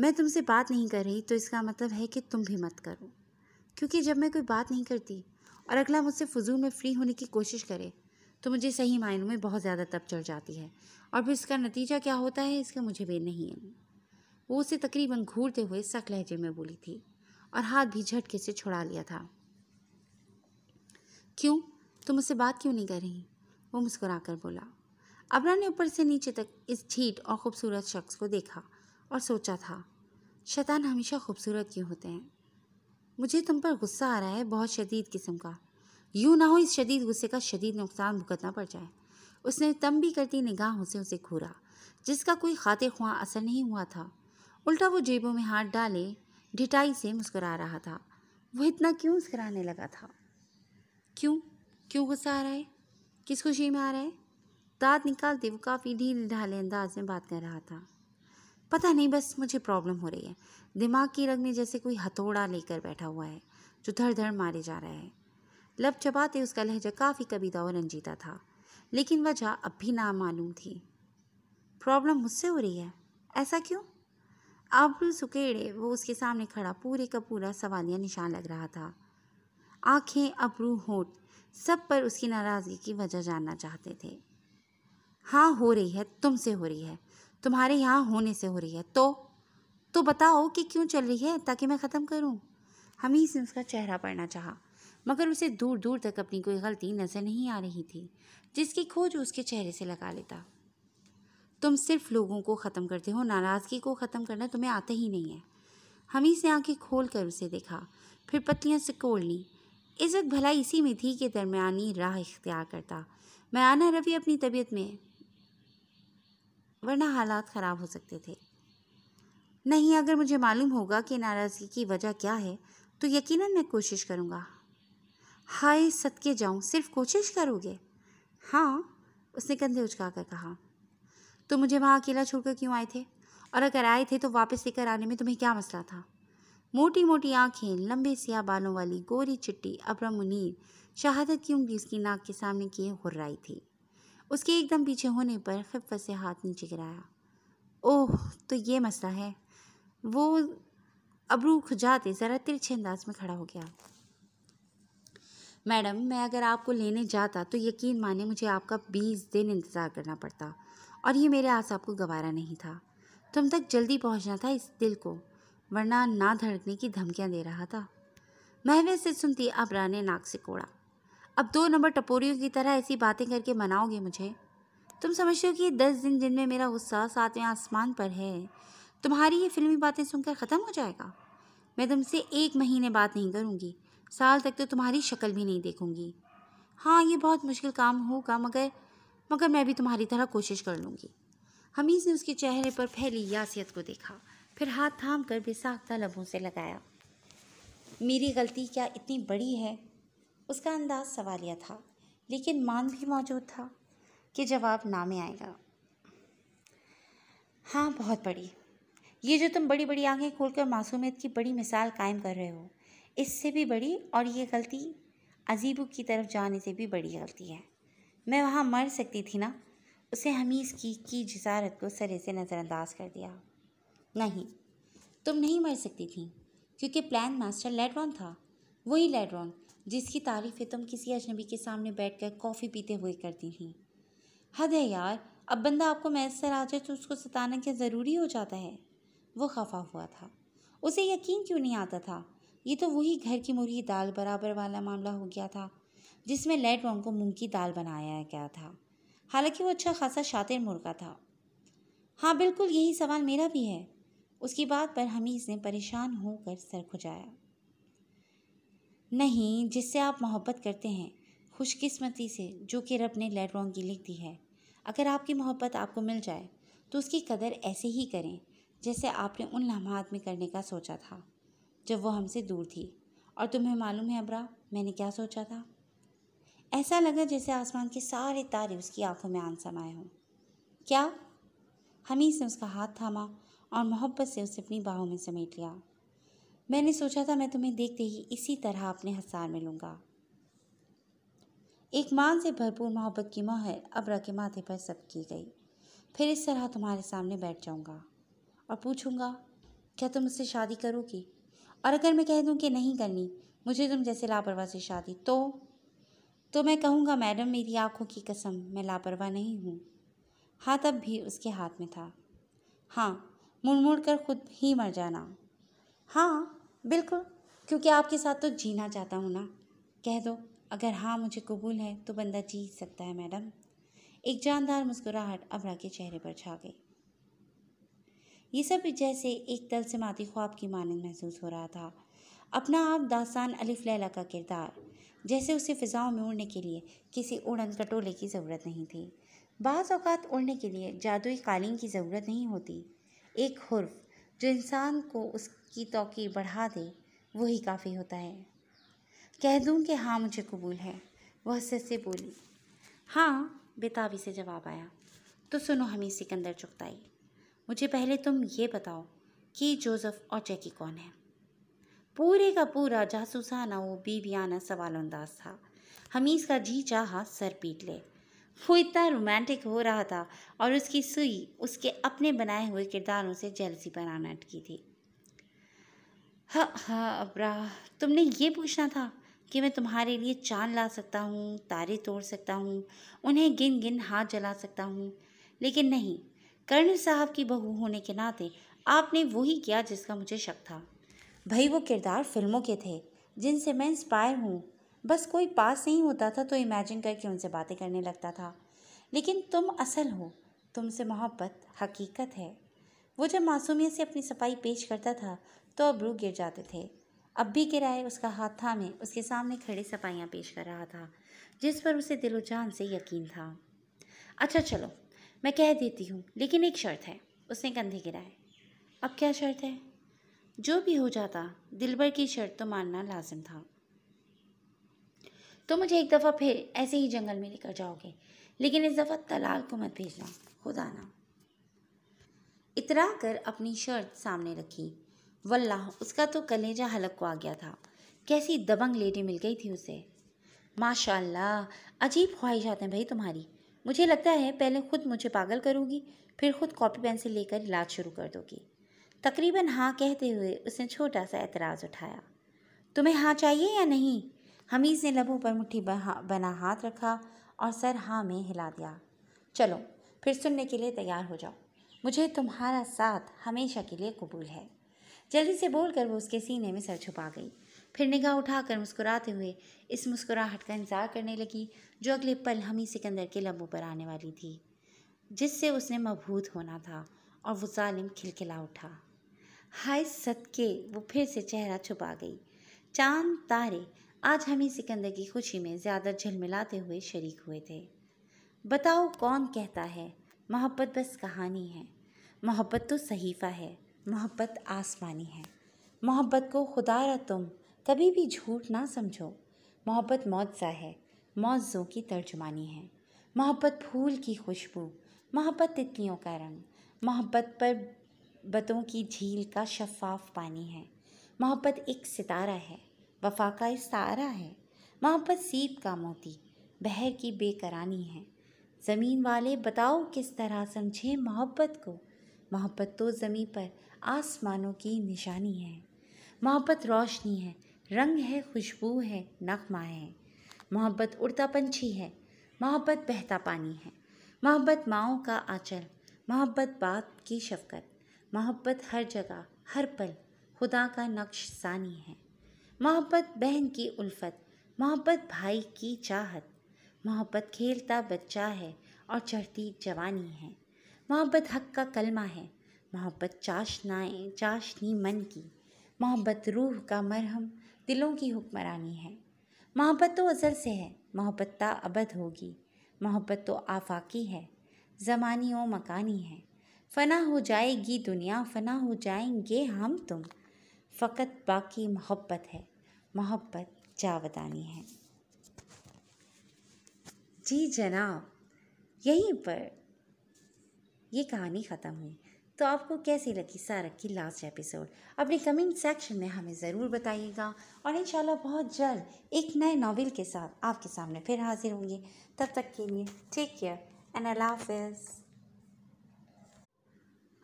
Speaker 1: मैं तुमसे बात नहीं कर रही तो इसका मतलब है कि तुम भी मत करो क्योंकि जब मैं कोई बात नहीं करती और अगला मुझसे फजूल में फ्री होने की कोशिश करे तो मुझे सही मायनों में बहुत ज़्यादा तप चढ़ जाती है और फिर इसका नतीजा क्या होता है इसका मुझे भी नहीं है वो उसे तकरीबन घूरते हुए सक लहजे में बोली थी और हाथ भी झटके से छुड़ा लिया था क्यों तुम उससे बात क्यों नहीं कर रही वो मुस्कुरा कर बोला अबरा ने ऊपर से नीचे तक इस छीट और ख़ूबसूरत शख्स को देखा और सोचा था शैतान हमेशा खूबसूरत क्यों होते हैं मुझे तुम पर गुस्सा आ रहा है बहुत शदीद किस्म का यूं ना हो इस शदीद गुस्से का शदीद नुकसान भुगतना पड़ जाए उसने तम भी करती निगाहों से उसे घूरा जिसका कोई खाते ख्वां असर नहीं हुआ था उल्टा वो जेबों में हाथ डाले ढिटाई से मुस्करा रहा था वो इतना क्यों मुस्कराने लगा था क्यों क्यों गुस्सा आ रहा है किस खुशी में आ रहा है दाँत निकालते वो काफ़ी ढीले ढाले अंदाज में बात कर रहा था पता नहीं बस मुझे प्रॉब्लम हो रही है दिमाग की रग में जैसे कोई हथौड़ा लेकर बैठा हुआ है जो धड़ धड़ मारे जा रहा है लब चबाते उसका लहजा काफ़ी कबीदा और रंजीता था लेकिन वजह अब भी नामालूम थी प्रॉब्लम मुझसे हो रही है ऐसा क्यों आबरू सुकेड़े वो उसके सामने खड़ा पूरे का पूरा सवालिया निशान लग रहा था आँखें अबरू होठ सब पर उसकी नाराज़गी की वजह जानना चाहते थे हाँ हो रही है तुमसे हो रही है तुम्हारे यहाँ होने से हो रही है तो तो बताओ कि क्यों चल रही है ताकि मैं ख़त्म करूँ हमीस ने उसका चेहरा पढ़ना चाहा मगर उसे दूर दूर तक अपनी कोई गलती नज़र नहीं आ रही थी जिसकी खोज उसके चेहरे से लगा लेता तुम सिर्फ लोगों को ख़त्म करते हो नाराज़गी को ख़त्म करना तुम्हें आता ही नहीं है हमीस ने आंखें खोल कर उसे देखा फिर पत्तियाँ सिकोड़ ली इज़्ज़त भला इसी में थी कि दरमियानी राह इख्तियार करता मैं आना रवि अपनी तबीयत में वरना हालात ख़राब हो सकते थे नहीं अगर मुझे मालूम होगा कि नाराज़गी की वजह क्या है तो यकीनन मैं कोशिश करूँगा हाय सदके जाऊँ सिर्फ कोशिश करोगे हाँ उसने कंधे उचका कर कहा तो मुझे वहाँ अकेला छोड़कर क्यों आए थे और अगर आए थे तो वापस लेकर आने में तुम्हें क्या मसला था मोटी मोटी आँखें लंबे सियाह बालों वाली गोरी चिट्टी अब्रम मुनीर शहादत की उंगली उसकी नाक के सामने किए हुर्राई थी उसके एकदम पीछे होने पर खिफत से हाथ नीचे गिराया ओह तो ये मसला है वो अबरू खुजाते ज़रा तिरछे अंदाज में खड़ा हो गया मैडम मैं अगर आपको लेने जाता तो यकीन माने मुझे आपका बीस दिन इंतज़ार करना पड़ता और ये मेरे आस आपको गवारा नहीं था तुम तक जल्दी पहुंचना था इस दिल को वरना ना धड़कने की धमकियां दे रहा था महवे से सुनती अबरा ने नाक से कोड़ा अब दो नंबर टपोरियों की तरह ऐसी बातें करके मनाओगे मुझे तुम समझते हो कि ये दस दिन जिनमें मेरा गुस्सा सातवें आसमान पर है तुम्हारी ये फिल्मी बातें सुनकर ख़त्म हो जाएगा मैं तुमसे एक महीने बात नहीं करूँगी साल तक तो तुम्हारी शक्ल भी नहीं देखूंगी हाँ ये बहुत मुश्किल काम होगा मगर मगर मैं भी तुम्हारी तरह कोशिश कर लूँगी हमीज़ ने उसके चेहरे पर फैली यासियत को देखा फिर हाथ थाम कर बेसाख्ता लबों से लगाया मेरी गलती क्या इतनी बड़ी है उसका अंदाज सवालिया था लेकिन मान भी मौजूद था कि जवाब ना में आएगा हाँ बहुत बड़ी ये जो तुम बड़ी बड़ी आंखें खोलकर मासूमियत की बड़ी मिसाल कायम कर रहे हो इससे भी बड़ी और ये गलती अजीबू की तरफ जाने से भी बड़ी गलती है मैं वहाँ मर सकती थी ना उसे हमीस की की जजारत को सरे से नज़रअंदाज कर दिया नहीं तुम नहीं मर सकती थी क्योंकि प्लान मास्टर लेड्रॉन था वही लेड्रॉन जिसकी तारीफ़ें तुम किसी अजनबी के सामने बैठकर कॉफ़ी पीते हुए करती थी हद है यार अब बंदा आपको मैसर आ जाए तो उसको सताना क्या ज़रूरी हो जाता है वो खफा हुआ था उसे यकीन क्यों नहीं आता था ये तो वही घर की मुर्गी दाल बराबर वाला मामला हो गया था जिसमें लेट लेटवॉन को मूंग की दाल बनाया गया था हालांकि वो अच्छा खासा शातिर मुर्गा था हाँ बिल्कुल यही सवाल मेरा भी है उसकी बात पर हमीज़ ने परेशान होकर सर खुजाया नहीं जिससे आप मोहब्बत करते हैं खुशकिस्मती से जो कि रब ने लेटरॉन्ग की लिख दी है अगर आपकी मोहब्बत आपको मिल जाए तो उसकी कदर ऐसे ही करें जैसे आपने उन लम्हात में करने का सोचा था जब वो हमसे दूर थी और तुम्हें मालूम है अब्रा मैंने क्या सोचा था ऐसा लगा जैसे आसमान के सारे तारे उसकी आंखों में आन समाए हों क्या हमीद ने उसका हाथ थामा और मोहब्बत से उसे अपनी बाहों में समेट लिया मैंने सोचा था मैं तुम्हें देखते ही इसी तरह अपने हसार में लूँगा एक मान से भरपूर मोहब्बत की मोहर अब्रा के माथे पर सब की गई फिर इस तरह तुम्हारे सामने बैठ जाऊँगा और पूछूँगा क्या तुम उससे शादी करोगी और अगर मैं कह दूँ कि नहीं करनी मुझे तुम जैसे लापरवाह से शादी तो तो मैं कहूँगा मैडम मेरी आंखों की कसम मैं लापरवाह नहीं हूँ हाथ अब भी उसके हाथ में था हाँ मुड़ मुड़ कर खुद ही मर जाना हाँ बिल्कुल क्योंकि आपके साथ तो जीना चाहता हूँ ना कह दो अगर हाँ मुझे कबूल है तो बंदा जी सकता है मैडम एक जानदार मुस्कुराहट अबरा के चेहरे पर छा गई ये सब जैसे एक तल से माती ख्वाब की मानंद महसूस हो रहा था अपना आप दासान अलिफ लैला का किरदार जैसे उसे फ़िज़ाओं में उड़ने के लिए किसी उड़न कटोले की ज़रूरत नहीं थी बाज़ अवत उड़ने के लिए जादुई कालीन की ज़रूरत नहीं होती एक हर्फ जो इंसान को उसकी तोकी बढ़ा दे वही काफ़ी होता है कह दूँ कि हाँ मुझे कबूल है वह से बोली हाँ बेताबी से जवाब आया तो सुनो हमें सिकंदर चुकताई मुझे पहले तुम ये बताओ कि जोसेफ और जैकी कौन है पूरे का पूरा जासूसाना वो बीबियाना सवाल अंदाज था हमीस का जी चाह सर पीट ले वो इतना रोमांटिक हो रहा था और उसकी सुई उसके अपने बनाए हुए किरदारों से जेलसी पर आना अटकी थी हाँ हाँ तुमने ये पूछना था कि मैं तुम्हारे लिए चांद ला सकता हूँ तारे तोड़ सकता हूँ उन्हें गिन गिन हाथ जला सकता हूँ लेकिन नहीं कर्ण साहब की बहू होने के नाते आपने वही किया जिसका मुझे शक था भाई वो किरदार फिल्मों के थे जिनसे मैं इंस्पायर हूँ बस कोई पास नहीं होता था तो इमेजिन करके उनसे बातें करने लगता था लेकिन तुम असल हो तुमसे मोहब्बत हकीकत है वो जब मासूमियत से अपनी सफाई पेश करता था तो अब रू गिर जाते थे अब भी किराए उसका हाथ थामे उसके सामने खड़े सफाइयाँ पेश कर रहा था जिस पर उसे दिलोजान से यकीन था अच्छा चलो मैं कह देती हूँ लेकिन एक शर्त है उसने कंधे गिराए अब क्या शर्त है जो भी हो जाता दिलबर की शर्त तो मानना लाजिम था तो मुझे एक दफ़ा फिर ऐसे ही जंगल में लेकर जाओगे लेकिन इस दफ़ा तलाल को मत भेजना खुदा ना इतरा कर अपनी शर्त सामने रखी वल्लाह उसका तो कलेजा हलक को आ गया था कैसी दबंग लेडी मिल गई थी उसे माशाल्लाह अजीब ख्वाहिशात हैं भाई तुम्हारी मुझे लगता है पहले खुद मुझे पागल करूँगी फिर खुद कॉपी पेन से लेकर इलाज शुरू कर दोगी तकरीबन हाँ कहते हुए उसने छोटा सा एतराज़ उठाया तुम्हें हाँ चाहिए या नहीं हमीज़ ने लबों पर मुट्ठी बना हाथ रखा और सर हाँ में हिला दिया चलो फिर सुनने के लिए तैयार हो जाओ मुझे तुम्हारा साथ हमेशा के लिए कबूल है जल्दी से बोलकर वो उसके सीने में सर छुपा गई फिर निगाह उठाकर मुस्कुराते हुए इस मुस्कुराहट का इंतज़ार करने लगी जो अगले पल हमी सिकंदर के लम्बों पर आने वाली थी जिससे उसने मबूत होना था और वो ालिम खिलखिला उठा हाय सदके वो फिर से चेहरा छुपा गई चांद तारे आज हम ही सिकंदर की खुशी में ज़्यादा झलमिलाते हुए शरीक हुए थे बताओ कौन कहता है मोहब्बत बस कहानी है मोहब्बत तो सहीफ़ा है मोहब्बत आसमानी है मोहब्बत को खुदा तुम कभी भी झूठ ना समझो मोहब्बत मौत सा है मौत जो की तर्जुमानी है मोहब्बत फूल की खुशबू मोहब्बत तितलियों का रंग मोहब्बत पर बतों की झील का शफाफ पानी है मोहब्बत एक सितारा है वफा का इस्तारा है मोहब्बत सीप का मोती बहर की बेकरानी है ज़मीन वाले बताओ किस तरह समझें मोहब्बत को मोहब्बत तो ज़मीन पर आसमानों की निशानी है मोहब्बत रोशनी है रंग है खुशबू है नगमा है मोहब्बत उड़ता पंछी है मोहब्बत बहता पानी है मोहब्बत माओ का आंचल मोहब्बत बाप की शफकत मोहब्बत हर जगह हर पल खुदा का नक्श सानी है मोहब्बत बहन की उल्फत मोहब्बत भाई की चाहत मोहब्बत खेलता बच्चा है और चढ़ती जवानी है मोहब्बत हक का कलमा है मोहब्बत चाशनाएँ चाशनी मन की मोहब्बत रूह का मरहम दिलों की हुक्मरानी है मोहब्बत तो अज़ल से है मोहब्बत ता अबद होगी मोहब्बत तो आफाकी है ज़मानी व मकानी है फ़ना हो जाएगी दुनिया फ़ना हो जाएंगे हम तुम फ़कत बाकी मोहब्बत है मोहब्बत जावदानी है जी जनाब यहीं पर ये कहानी ख़त्म हुई तो आपको कैसी लगी सारक की लास्ट एपिसोड अपने कमेंट सेक्शन में हमें ज़रूर बताइएगा और इन बहुत जल्द एक नए नावल के साथ आपके सामने फिर हाजिर होंगे तब तक के लिए टेक केयर एंड अल्लाह हाफिज़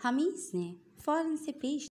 Speaker 1: हमीस ने फ़ौरन से पेश